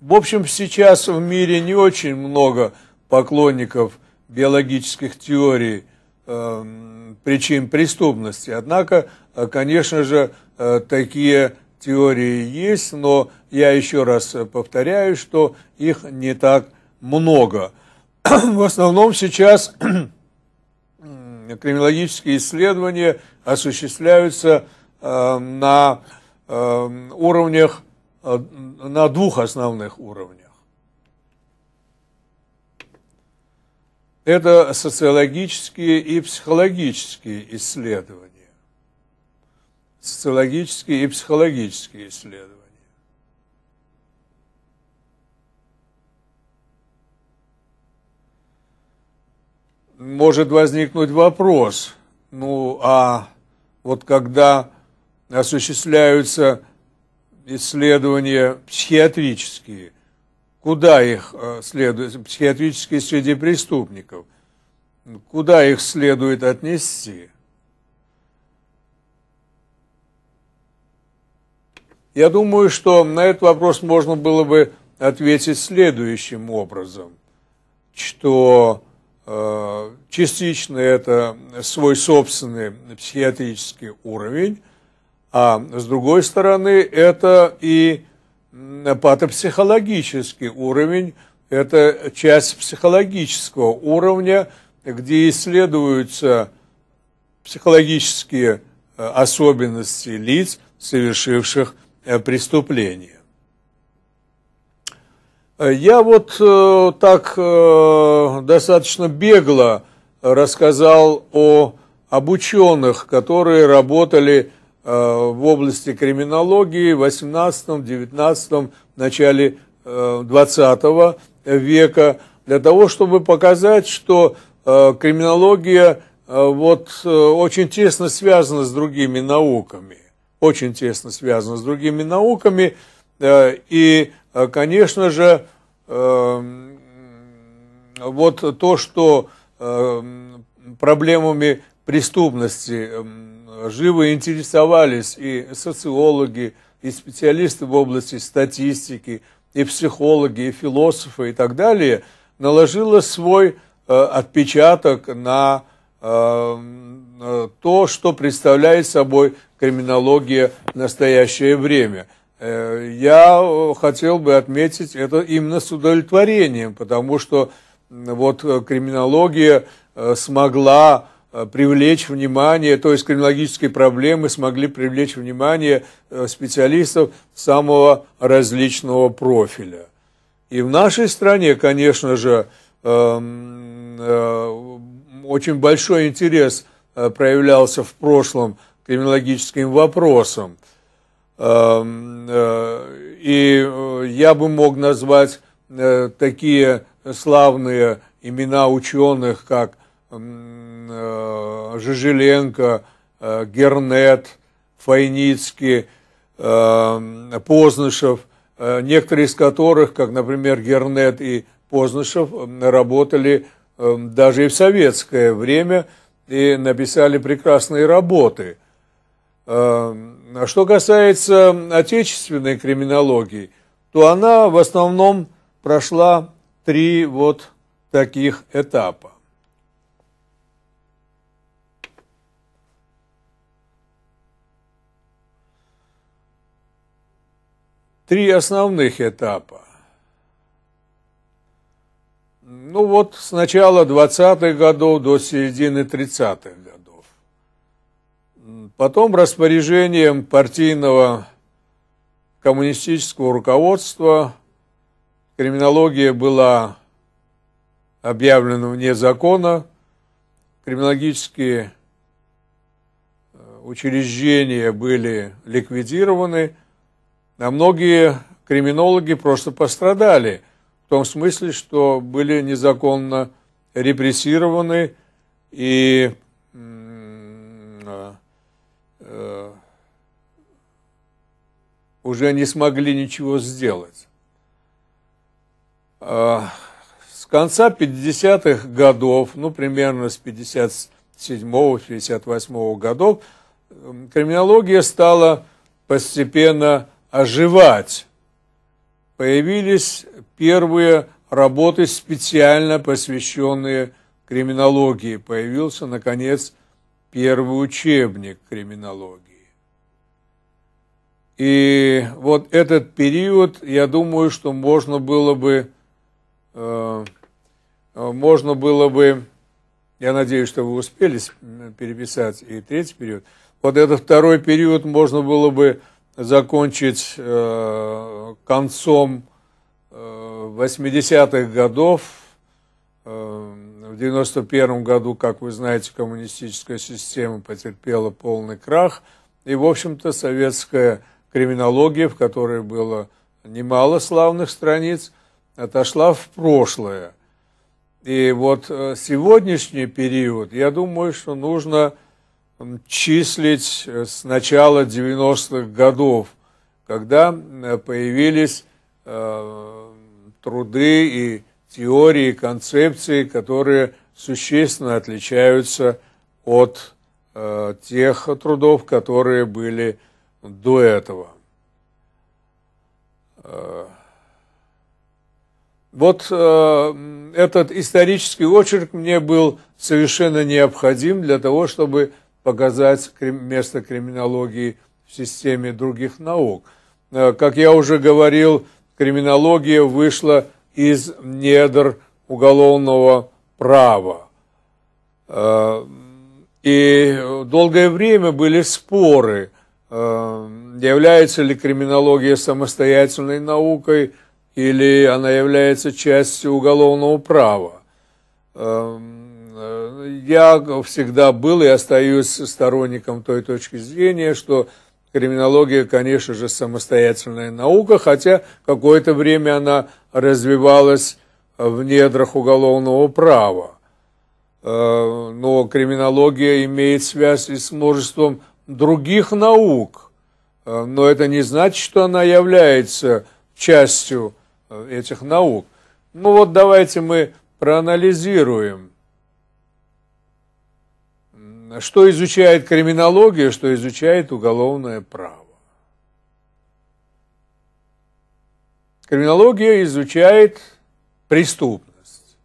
В общем, сейчас в мире не очень много поклонников биологических теорий э, причин преступности. Однако, э, конечно же, э, такие теории есть, но я еще раз э, повторяю, что их не так много. В основном сейчас криминологические исследования осуществляются э, на эм, уровнях на двух основных уровнях. Это социологические и психологические исследования. Социологические и психологические исследования. Может возникнуть вопрос, ну а вот когда осуществляются исследования психиатрические, куда их э, следует, психиатрические среди преступников, куда их следует отнести? Я думаю, что на этот вопрос можно было бы ответить следующим образом, что э, частично это свой собственный психиатрический уровень, а с другой стороны, это и патопсихологический уровень, это часть психологического уровня, где исследуются психологические э, особенности лиц, совершивших э, преступление. Я вот э, так достаточно бегло рассказал о, об ученых, которые работали Э, в области криминологии в 18, 19, начале 20 э, века, для того, чтобы показать, что э, криминология вот очень тесно связана с другими науками, очень тесно связана с другими науками, и, конечно же, вот то, что проблемами преступности живо интересовались и социологи, и специалисты в области статистики, и психологи, и философы и так далее, наложила свой э, отпечаток э, на то, что представляет собой криминология в настоящее время. Э, я хотел бы отметить это именно с удовлетворением, потому что вот криминология смогла Э, привлечь внимание, то есть криминологические проблемы смогли привлечь внимание э, специалистов самого различного профиля. И в нашей стране, конечно же, эм, э, очень большой интерес проявлялся в прошлом криминологическим вопросам. Эм, и я бы мог назвать такие славные имена ученых, как Э, Жижеленко, э, Гернет, Файницкий, э, Познышев, некоторые из которых, как, например, Гернет и Познышев, работали даже и в советское время и написали прекрасные работы. А что касается отечественной криминологии, то она в основном прошла три вот таких этапа. три основных этапа. Ну вот с начала 20-х годов до середины 30-х годов. Потом распоряжением партийного коммунистического руководства криминология была объявлена вне закона, криминологические э, учреждения были ликвидированы – а многие криминологи просто пострадали, в том смысле, что были незаконно репрессированы и э, э, уже не смогли ничего сделать. А, с конца 50-х годов, ну, примерно с 57-58 годов, криминология стала постепенно оживать. Появились первые работы, специально посвященные криминологии. Появился, наконец, первый учебник криминологии. И вот этот период, я думаю, что можно было бы, э, можно было бы, я надеюсь, что вы успели переписать и третий период, вот этот второй период можно было бы закончить э, концом э, 80-х годов. Э, в 91 году, как вы знаете, коммунистическая система потерпела полный крах. И, в общем-то, советская криминология, в которой было немало славных страниц, отошла в прошлое. И вот э, сегодняшний период, я думаю, что нужно числить э, с начала 90-х годов, когда появились э, труды и теории, концепции, которые существенно отличаются от э, тех трудов, которые были до этого. Вот этот исторический очерк мне был совершенно необходим для того, чтобы показать место криминологии в системе других наук. Э, как я уже говорил, криминология вышла из недр уголовного права. Э, и долгое время были споры, э, является ли криминология самостоятельной наукой или она является частью уголовного права. Я всегда был и остаюсь сторонником той точки зрения, что криминология, конечно же, самостоятельная наука, хотя какое-то время она развивалась в недрах уголовного права. Э, но криминология имеет связь и с множеством других наук, э, но это не значит, что она является частью э, этих наук. Ну вот давайте мы проанализируем – что изучает криминология, что изучает уголовное право. Криминология изучает преступность.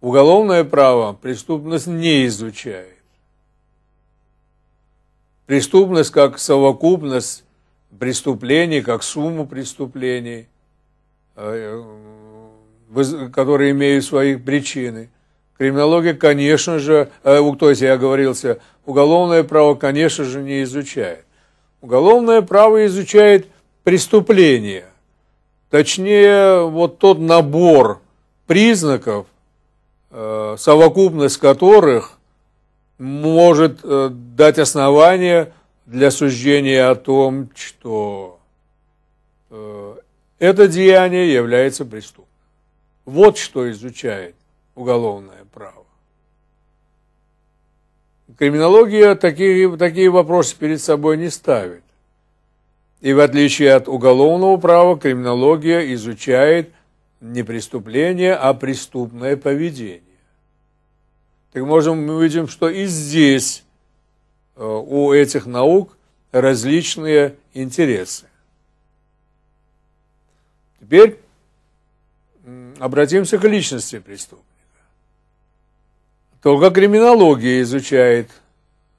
Уголовное право преступность не изучает. Преступность как совокупность преступлений, как сумму преступлений, э, э, которые имеют свои причины – Криминология, конечно же, э, то есть я оговорился, уголовное право, конечно же, не изучает. Уголовное право изучает преступление, точнее, вот тот набор признаков, э, совокупность которых может э, дать основание для суждения о том, что э, это деяние является преступным. Вот что изучает уголовное Криминология такие, такие вопросы перед собой не ставит. И в отличие от уголовного права, криминология изучает не преступление, а преступное поведение. Так можем, мы видим, что и здесь э, у этих наук различные интересы. Теперь обратимся к личности преступника. Только криминология изучает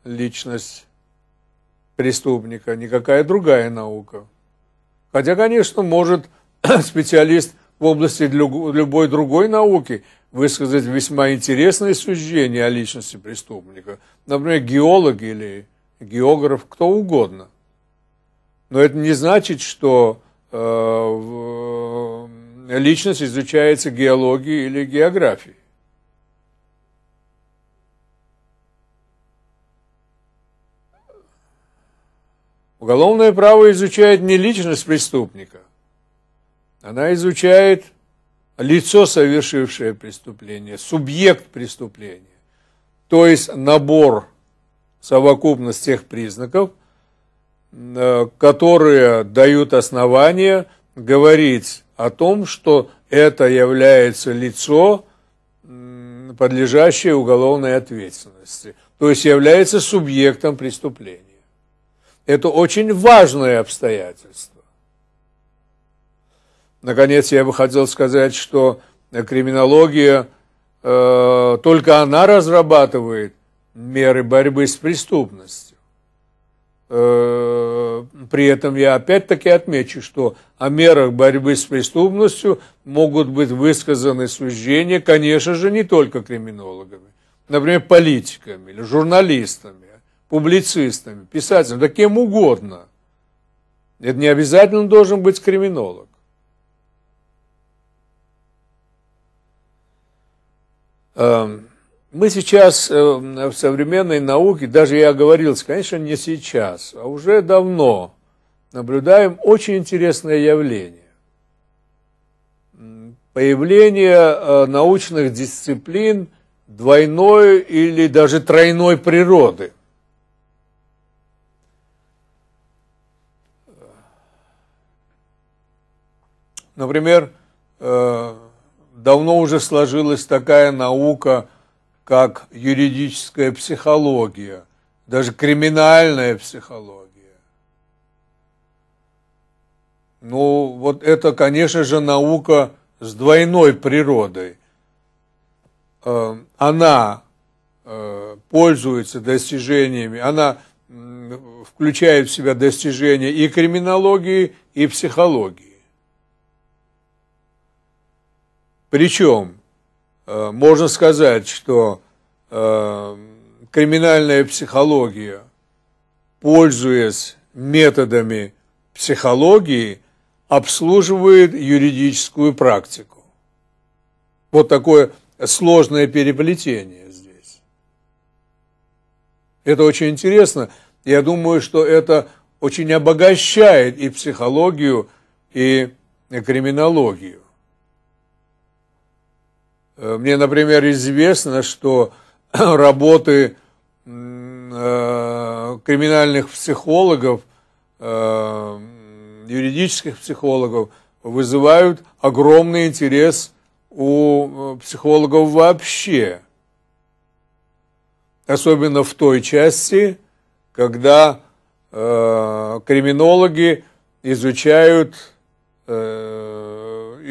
личность преступника, никакая другая наука. Хотя, конечно, может специалист в области любой другой науки высказать весьма интересное суждение о личности преступника. Например, геолог или географ, кто угодно. Но это не значит, что э, э личность изучается геологией или географией. Уголовное право изучает не личность преступника, она изучает лицо, совершившее преступление, субъект преступления, то есть набор, совокупность тех признаков, э, которые дают основания говорить о том, что это является лицо, подлежащее уголовной ответственности, то есть является субъектом преступления. Это очень важное обстоятельство. Наконец, я бы хотел сказать, что криминология, э, только она разрабатывает меры борьбы с преступностью. Э, при этом я опять-таки отмечу, что о мерах борьбы с преступностью могут быть высказаны суждения, конечно же, не только криминологами, например, политиками или журналистами публицистами, писателями, да кем угодно. Это не обязательно должен быть криминолог. Эм, мы сейчас э, в современной науке, даже я говорил, конечно, не сейчас, а уже давно наблюдаем очень интересное явление. Появление э, научных дисциплин двойной или даже тройной природы – Например, э, давно уже сложилась такая наука, как юридическая психология, даже криминальная психология. Ну, вот это, конечно же, наука с двойной природой. Э, она э, пользуется достижениями, она включает в себя достижения и криминологии, и психологии. Причем э, можно сказать, что э, криминальная психология, пользуясь методами психологии, обслуживает юридическую практику. Вот такое сложное переплетение здесь. Это очень интересно. Я думаю, что это очень обогащает и психологию, и криминологию. Э, мне, например, известно, что работы э, криминальных психологов, э, юридических психологов вызывают огромный интерес у психологов вообще. Особенно в той части, когда криминологи изучают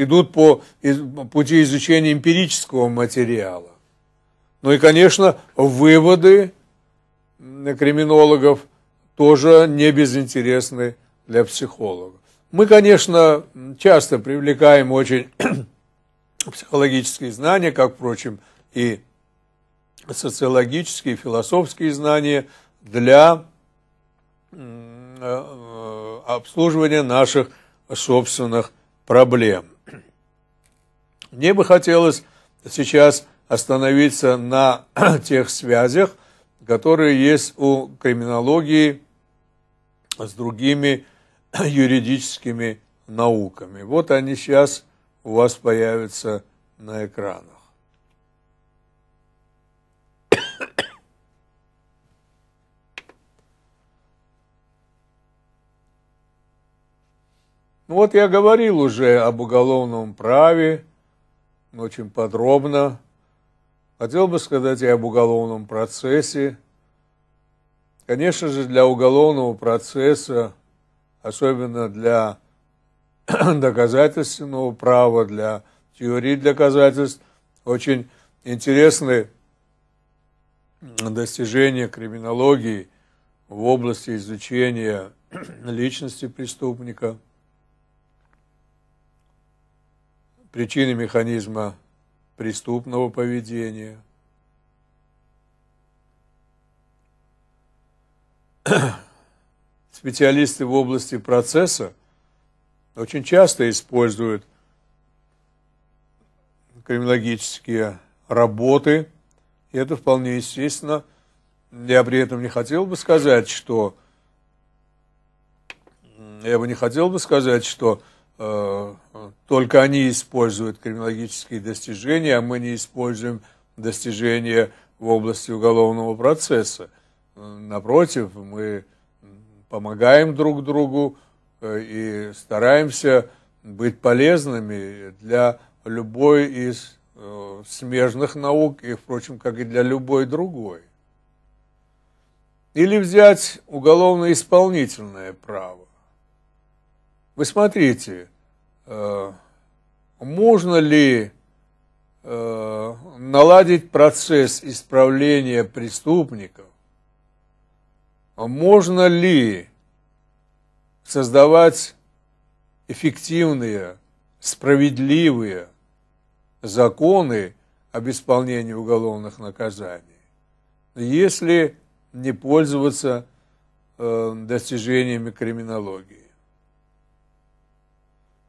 идут по пути изучения эмпирического материала. Ну и, конечно, выводы криминологов тоже не безинтересны для психологов. Мы, конечно, часто привлекаем очень психологические знания, как, впрочем, и социологические, и философские знания для э, э, обслуживания наших собственных проблем. Мне бы хотелось сейчас остановиться на тех связях, которые есть у криминологии с другими юридическими науками. Вот они сейчас у вас появятся на экранах. Ну вот я говорил уже об уголовном праве, очень подробно. Хотел бы сказать и об уголовном процессе. Конечно же, для уголовного процесса, особенно для доказательственного права, для теории доказательств, очень интересны достижения криминологии в области изучения личности преступника – причины механизма преступного поведения. Специалисты в области процесса очень часто используют криминологические работы, и это вполне естественно. Я при этом не хотел бы сказать, что я бы не хотел бы сказать, что Э, только они используют криминологические достижения, а мы не используем достижения в области уголовного процесса. Напротив, мы помогаем друг другу э, и стараемся быть полезными для любой из э, смежных наук, и, впрочем, как и для любой другой. Или взять уголовно-исполнительное право. Вы смотрите, э, можно ли э, наладить процесс исправления преступников, можно ли создавать эффективные, справедливые законы об исполнении уголовных наказаний, если не пользоваться э, достижениями криминологии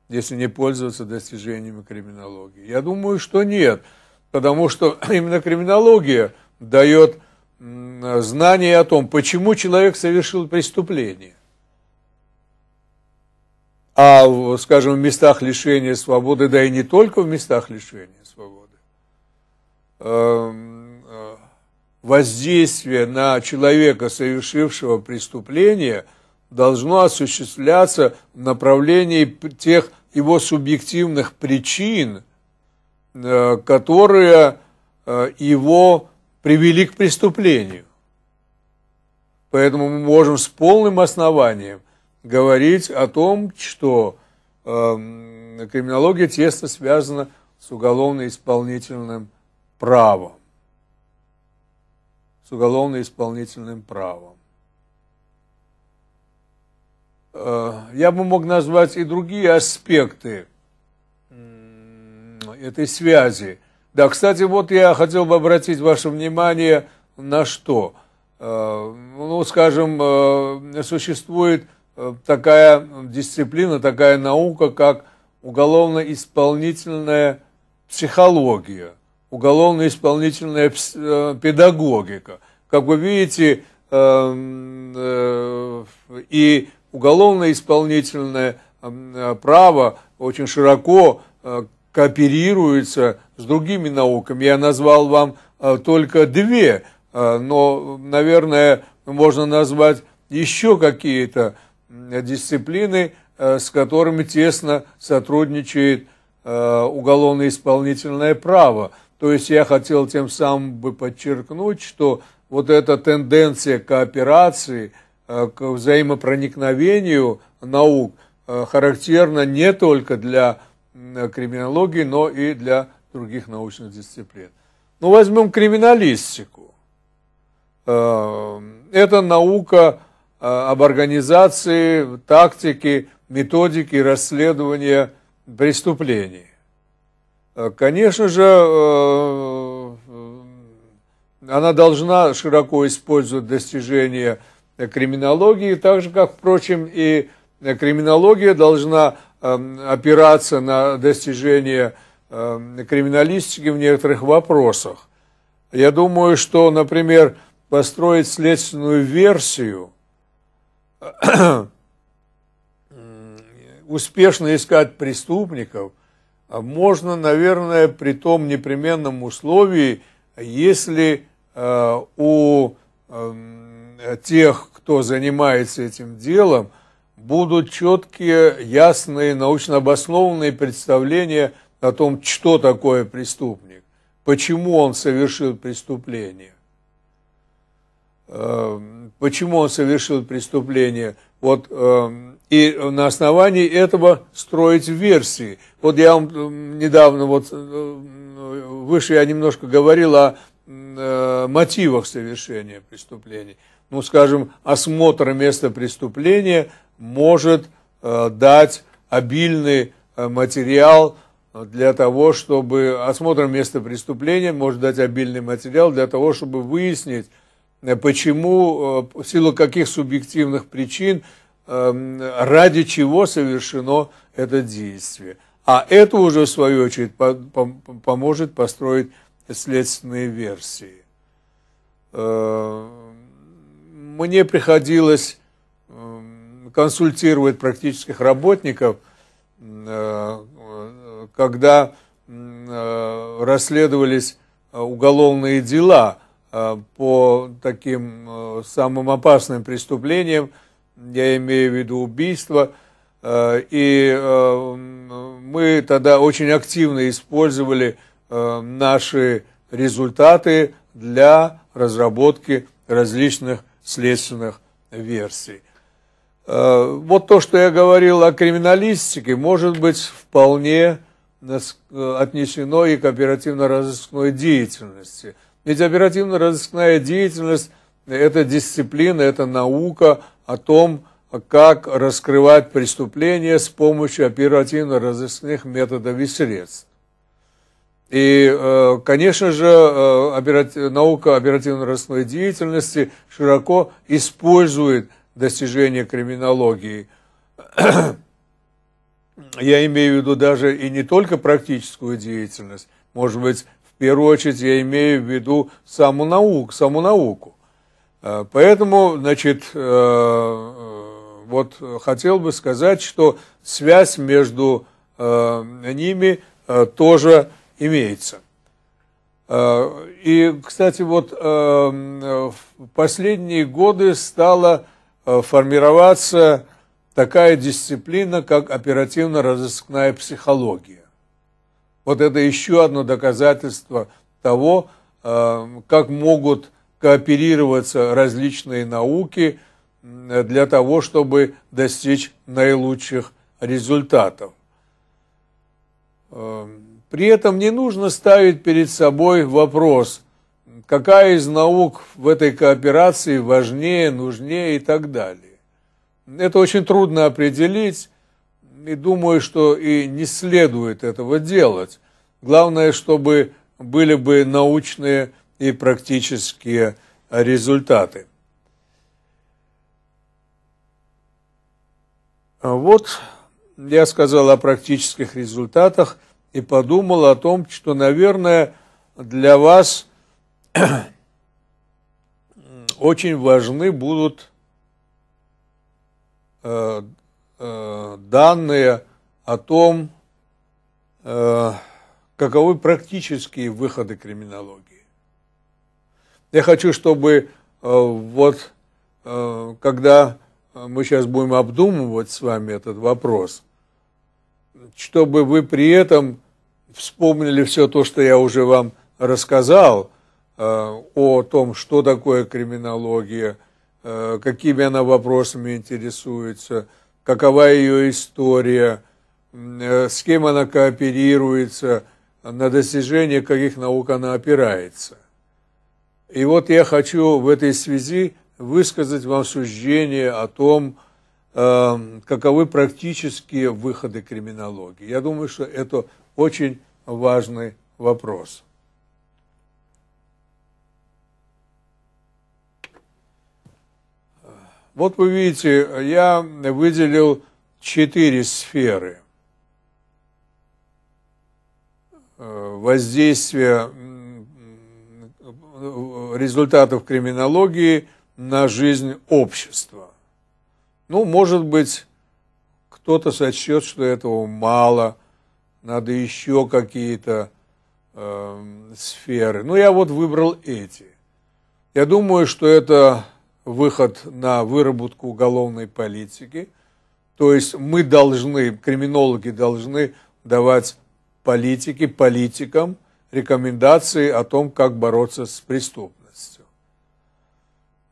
если не пользоваться достижениями криминологии? Я думаю, что нет, потому что именно криминология дает знание о том, почему человек совершил преступление. А, скажем, в местах лишения свободы, да и не только в местах лишения свободы, эм, э, воздействие на человека, совершившего преступление, должно осуществляться в направлении тех его субъективных причин, э, которые э, его привели к преступлению. Поэтому мы можем с полным основанием говорить о том, что э, криминология тесно связана с уголовно-исполнительным правом. С уголовно-исполнительным правом. Э, я бы мог назвать и другие аспекты этой связи. Да, кстати, вот я хотел бы обратить ваше внимание на что. Э, ну, скажем, э, существует такая дисциплина, такая наука, как уголовно-исполнительная психология, уголовно-исполнительная педагогика. Как вы видите, и уголовно-исполнительное э, право очень широко э, кооперируется с другими науками. Я назвал вам э, только две, но, наверное, можно назвать еще какие-то дисциплины, с которыми тесно сотрудничает уголовно-исполнительное право. То есть я хотел тем самым бы подчеркнуть, что вот эта тенденция кооперации – Э, к взаимопроникновению наук э, характерно не только для криминологии, но и для других научных дисциплин. Ну, возьмем криминалистику. Э, это наука об организации, тактике, методике расследования преступлений. Конечно же, она должна широко использовать достижения криминологии, так же, как, впрочем, и э, криминология должна эм, опираться на достижение эм, криминалистики в некоторых вопросах. Я думаю, что, например, построить следственную версию, э, успешно искать преступников, э, можно, наверное, при том непременном условии, если у эм, Э, тех, кто занимается этим делом, будут четкие, ясные, научно обоснованные представления о том, что такое преступник, почему он совершил преступление. Э, почему он совершил преступление? Вот, э, и на основании этого строить версии. Вот я вам недавно, вот выше я немножко говорил о мотивах совершения преступлений ну, скажем, осмотр места преступления может э, дать обильный э, материал для того, чтобы осмотр места преступления может дать обильный материал для того, чтобы выяснить, э, почему, э, в силу каких субъективных причин, эм, ради чего совершено это действие. А это уже, в свою очередь, поможет построить следственные версии мне приходилось эм, консультировать практических работников, э, когда э, расследовались э, уголовные дела по таким самым опасным преступлениям, я имею в виду убийства, и мы тогда очень активно использовали наши результаты для разработки различных следственных версий. Э, вот то, что я говорил о криминалистике, может быть вполне э, э, отнесено и к оперативно-розыскной деятельности. Ведь оперативно-розыскная деятельность – это дисциплина, это наука о том, как раскрывать преступления с помощью оперативно-розыскных методов и средств. И, э, конечно же, э, наука оперативно-розыскной деятельности широко использует достижения криминологии. Я имею в виду даже и не только практическую деятельность. Может быть, в первую очередь я имею в виду саму науку. Саму науку. Э, поэтому, значит, вот хотел бы сказать, что связь между ними тоже имеется. Э, и, кстати, вот э, в последние годы стала э, формироваться такая дисциплина, как оперативно-розыскная психология. Вот это еще одно доказательство того, как могут кооперироваться различные науки для того, чтобы достичь наилучших результатов. При этом не нужно ставить перед собой вопрос, какая из наук в этой кооперации важнее, нужнее и так далее. Это очень трудно определить, и думаю, что и не следует этого делать. Главное, чтобы были бы научные и практические результаты. Вот я сказал о практических результатах – и подумал о том, что, наверное, для вас очень важны будут э, э, данные о том, э, каковы практические выходы криминологии. Я хочу, чтобы вот когда мы сейчас будем обдумывать с вами этот вопрос – чтобы вы при этом вспомнили все то, что я уже вам рассказал э, о том, что такое криминология, э, какими она вопросами интересуется, какова ее история, э, с кем она кооперируется, на достижение каких наук она опирается. И вот я хочу в этой связи высказать вам суждение о том, что Эм, каковы практические выходы криминологии. Я думаю, что это очень важный вопрос. Вот вы видите, я выделил четыре сферы э, воздействия результатов криминологии на жизнь общества. Ну, может быть, кто-то сочтет, что этого мало, надо еще какие-то э, сферы. Ну, я вот выбрал эти. Я думаю, что это выход на выработку уголовной политики. То есть мы должны, криминологи должны давать политике, политикам рекомендации о том, как бороться с преступностью.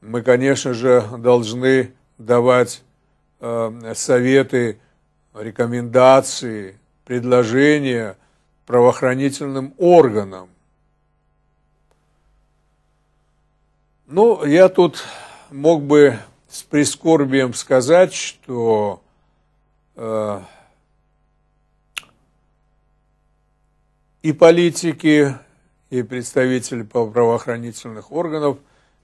Мы, конечно же, должны давать Эм, советы, рекомендации, предложения правоохранительным органам. Ну, я тут мог бы с прискорбием сказать, что э, и политики, и представители правоохранительных органов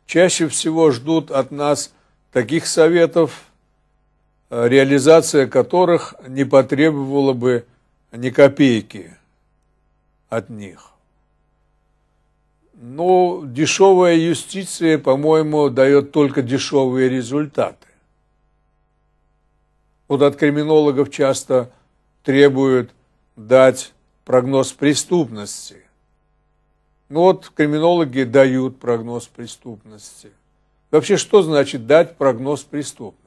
чаще всего ждут от нас таких советов, реализация которых не потребовала бы ни копейки от них. Но дешевая юстиция, по-моему, дает только дешевые результаты. Вот от криминологов часто требуют дать прогноз преступности. Ну вот криминологи дают прогноз преступности. Вообще, что значит дать прогноз преступности?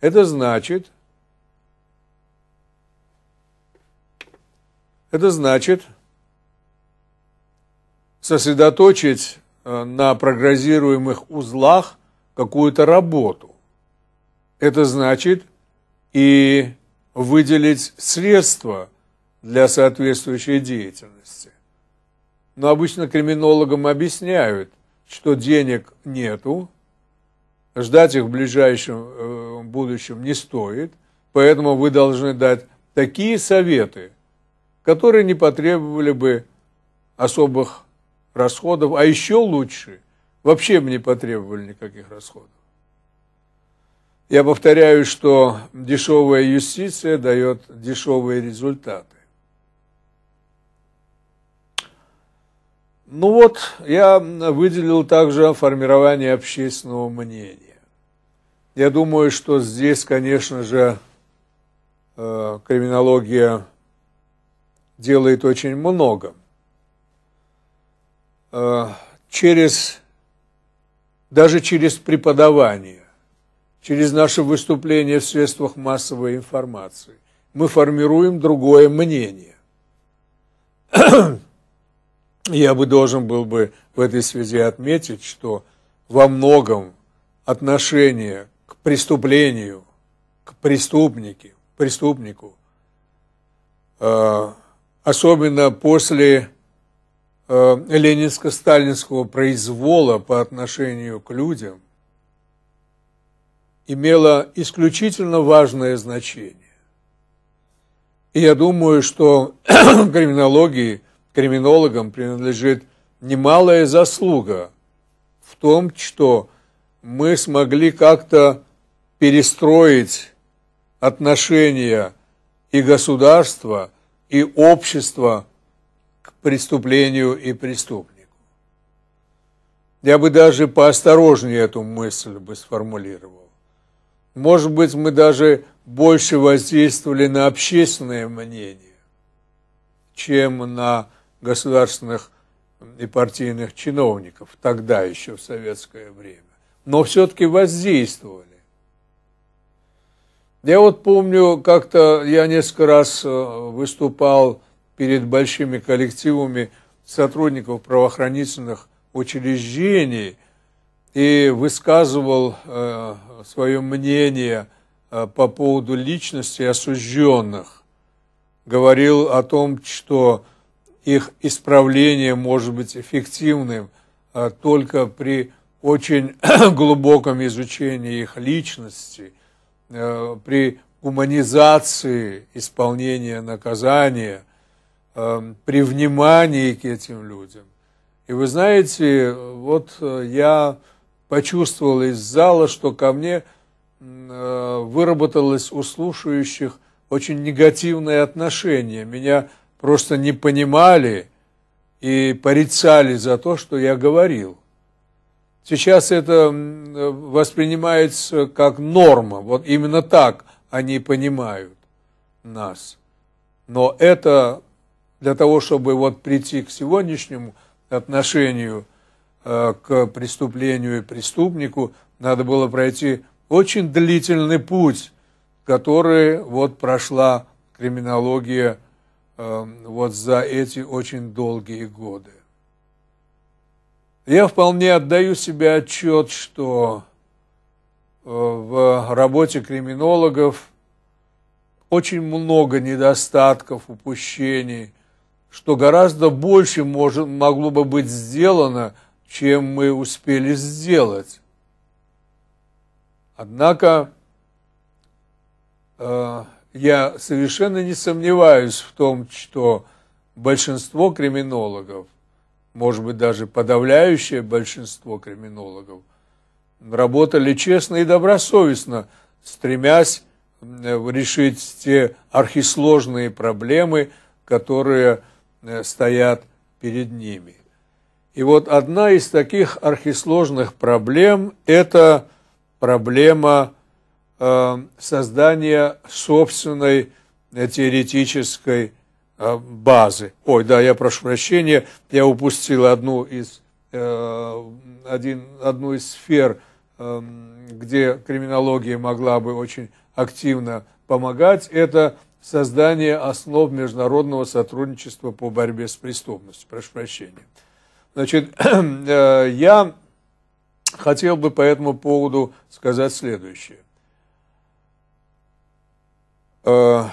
Это значит, это значит сосредоточить э, на прогнозируемых узлах какую-то работу. Это значит и выделить средства для соответствующей деятельности. Но обычно криминологам объясняют, что денег нету, ждать их в ближайшем э, будущем не стоит, поэтому вы должны дать такие советы, которые не потребовали бы особых расходов, а еще лучше, вообще бы не потребовали никаких расходов. Я повторяю, что дешевая юстиция дает дешевые результаты. Ну вот, я выделил также формирование общественного мнения. Я думаю, что здесь, конечно же, э, криминология делает очень много. Э, через, даже через преподавание, через наше выступление в средствах массовой информации мы формируем другое мнение. Я бы должен был бы в этой связи отметить, что во многом отношение преступлению, к преступнике, преступнику. А, особенно после а, ленинско-сталинского произвола по отношению к людям имело исключительно важное значение. И я думаю, что криминологии, криминологам принадлежит немалая заслуга в том, что мы смогли как-то перестроить отношения и государства, и общества к преступлению и преступнику. Я бы даже поосторожнее эту мысль бы сформулировал. Может быть, мы даже больше воздействовали на общественное мнение, чем на государственных и партийных чиновников тогда еще в советское время. Но все-таки воздействовали. Я вот помню, как-то я несколько раз э, выступал перед большими коллективами сотрудников правоохранительных учреждений и высказывал э, свое мнение э, по поводу личности осужденных. Говорил о том, что их исправление может быть эффективным только при очень глубоком изучении их личности – Э, при гуманизации исполнения наказания, э, при внимании к этим людям. И вы знаете, вот э, я почувствовал из зала, что ко мне выработалось у слушающих очень негативное отношение. Меня просто не понимали и порицали за то, что я говорил. Сейчас это воспринимается как норма. Вот именно так они понимают нас. Но это для того, чтобы вот прийти к сегодняшнему отношению э, к преступлению и преступнику, надо было пройти очень длительный путь, который вот прошла криминология э, вот за эти очень долгие годы. Я вполне отдаю себе отчет, что э, в работе криминологов очень много недостатков, упущений, что гораздо больше может, могло бы быть сделано, чем мы успели сделать. Однако э, я совершенно не сомневаюсь в том, что большинство криминологов может быть, даже подавляющее большинство криминологов, работали честно и добросовестно, стремясь э, решить те архисложные проблемы, которые э, стоят перед ними. И вот одна из таких архисложных проблем – это проблема э, создания собственной теоретической Э, базы. Ой, да, я прошу прощения, я упустил одну из, э, один, одну из сфер, э, где криминология могла бы очень активно помогать, это создание основ международного сотрудничества по борьбе с преступностью. Прошу прощения. Значит, э, я хотел бы по этому поводу сказать следующее. Э,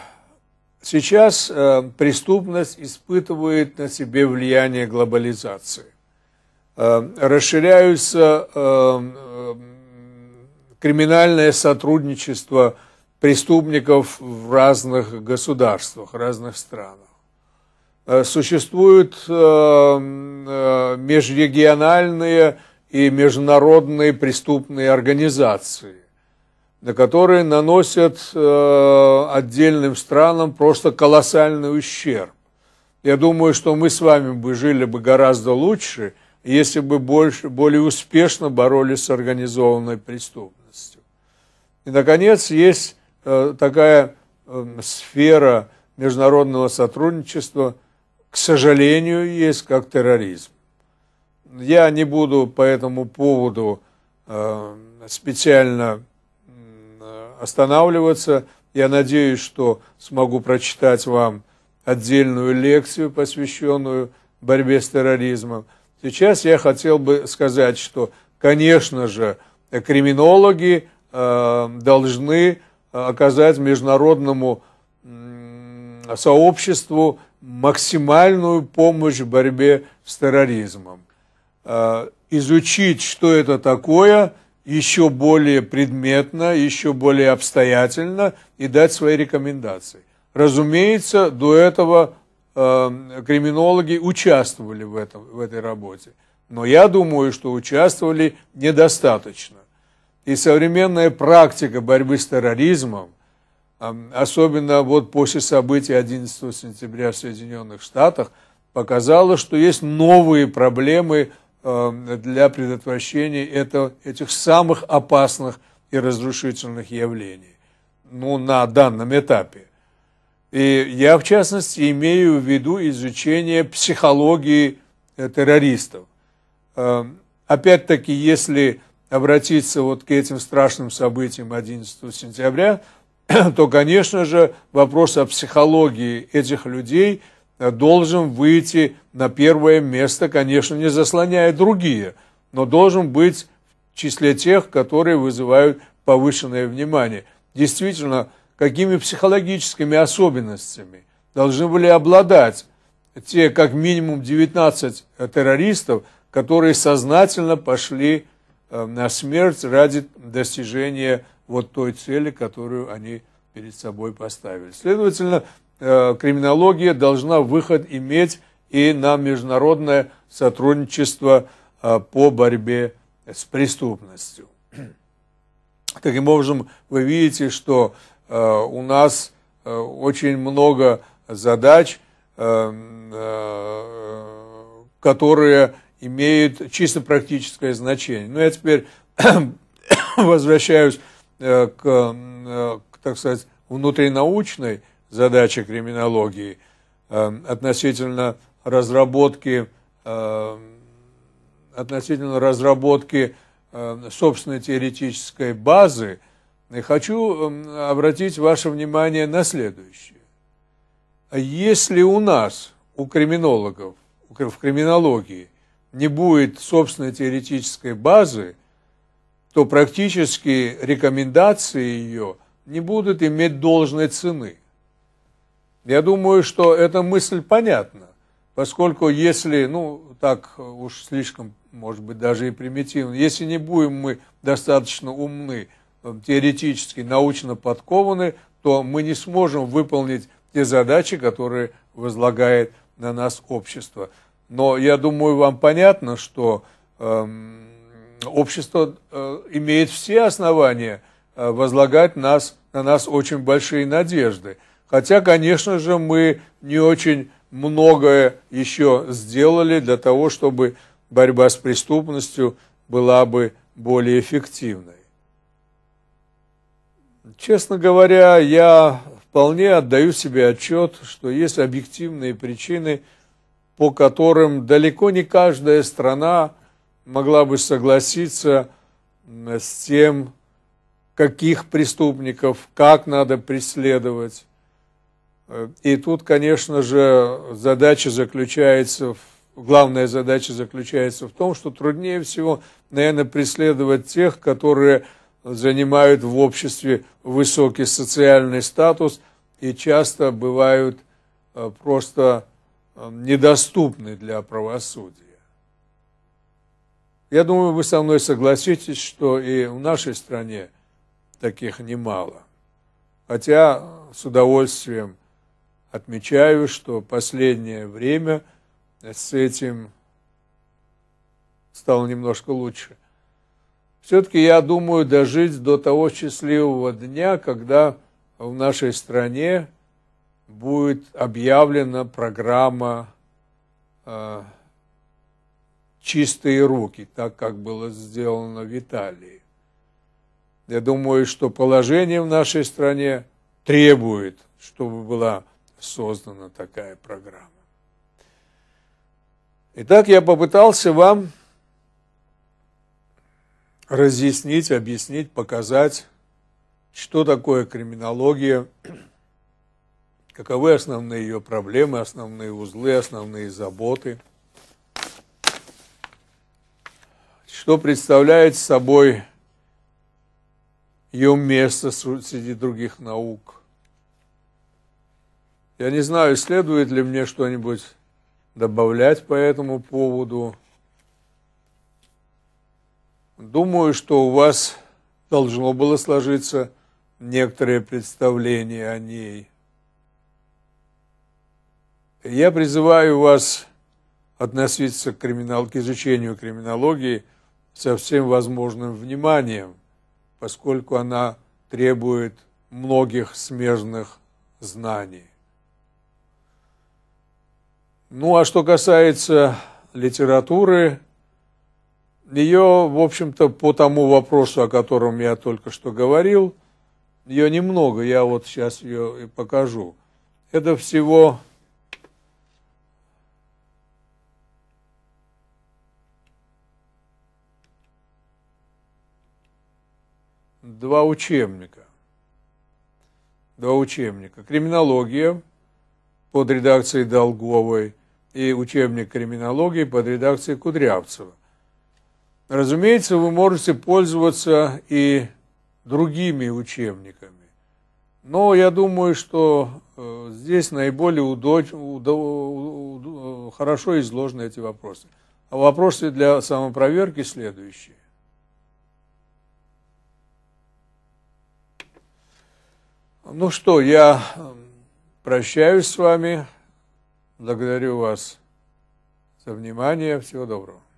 Сейчас э, преступность испытывает на себе влияние глобализации. Э, расширяются э, э криминальное сотрудничество преступников в разных государствах, разных странах. Э, существуют э, межрегиональные и международные преступные организации на которые наносят э, отдельным странам просто колоссальный ущерб. Я думаю, что мы с вами бы жили бы гораздо лучше, если бы больше, более успешно боролись с организованной преступностью. И, наконец, есть э, такая э, сфера международного сотрудничества, к сожалению, есть как терроризм. Я не буду по этому поводу э, специально останавливаться. Я надеюсь, что смогу прочитать вам отдельную лекцию, посвященную борьбе с терроризмом. Сейчас я хотел бы сказать, что, конечно же, криминологи э, должны оказать международному сообществу максимальную помощь в борьбе с терроризмом. Э, изучить, что это такое – еще более предметно, еще более обстоятельно и дать свои рекомендации. Разумеется, до этого э, криминологи участвовали в, этом, в этой работе, но я думаю, что участвовали недостаточно. И современная практика борьбы с терроризмом, э, особенно вот после событий 11 сентября в Соединенных Штатах, показала, что есть новые проблемы – Эм, для предотвращения этого, этих самых опасных и разрушительных явлений. Ну, на данном этапе. И я, в частности, имею в виду изучение психологии э, террористов. Эм, опять-таки, если обратиться вот к этим страшным событиям 11 сентября, то, конечно же, вопрос о психологии этих людей – должен выйти на первое место, конечно, не заслоняя другие, но должен быть в числе тех, которые вызывают повышенное внимание. Действительно, какими психологическими особенностями должны были обладать те как минимум 19 террористов, которые сознательно пошли э, на смерть ради достижения вот той цели, которую они перед собой поставили. Следовательно, Э, криминология должна выход иметь и на международное сотрудничество э, по борьбе с преступностью. Таким образом, вы видите, что э, у нас очень много задач, которые имеют чисто практическое значение. Но ну, я теперь возвращаюсь к, к так сказать, внутренней научной задача криминологии э, относительно разработки э, относительно разработки э, собственной теоретической базы, и хочу эм, обратить ваше внимание на следующее. Если у нас, у криминологов, в криминологии, не будет собственной теоретической базы, то практически рекомендации ее не будут иметь должной цены – я думаю, что эта мысль понятна, поскольку если, ну, так уж слишком, может быть, даже и примитивно, если не будем мы достаточно умны, э, теоретически, научно подкованы, то мы не сможем выполнить те задачи, которые возлагает на нас общество. Но я думаю, вам понятно, что э, общество э, имеет все основания э, возлагать нас, на нас очень большие надежды – Хотя, конечно же, мы не очень многое еще сделали для того, чтобы борьба с преступностью была бы более эффективной. Честно говоря, я вполне отдаю себе отчет, что есть объективные причины, по которым далеко не каждая страна могла бы согласиться с тем, каких преступников, как надо преследовать, Э, и тут, конечно же, задача заключается главная задача заключается в том, что труднее всего, наверное, преследовать тех, которые занимают в обществе высокий социальный статус и часто бывают э, просто э, недоступны для правосудия. Я думаю, вы со мной согласитесь, что и в нашей стране таких немало. Хотя с удовольствием – Отмечаю, что последнее время с этим стало немножко лучше. Все-таки я думаю дожить до того счастливого дня, когда в нашей стране будет объявлена программа э, «Чистые руки», так как было сделано в Италии. Я думаю, что положение в нашей стране требует, чтобы была создана такая программа. Итак, я попытался вам разъяснить, объяснить, показать, что такое криминология, каковы основные ее проблемы, основные узлы, основные заботы, что представляет собой ее место среди других наук – я не знаю, следует ли мне что-нибудь добавлять по этому поводу. Думаю, что у вас должно было сложиться некоторое представление о ней. Я призываю вас относиться к, криминал, к изучению криминологии со всем возможным вниманием, поскольку она требует многих смежных знаний. Ну а что касается литературы, ее, в общем-то, по тому вопросу, о котором я только что говорил, ее немного, я вот сейчас ее и покажу. Это всего два учебника. Два учебника. Криминология под редакцией Долговой – и учебник криминологии под редакцией Кудрявцева. Разумеется, вы можете пользоваться и другими учебниками. Но я думаю, что э, здесь наиболее удоч... удо... хорошо изложены эти вопросы. А вопросы для самопроверки следующие. Ну что, я э, прощаюсь с вами. Благодарю вас за внимание. Всего доброго.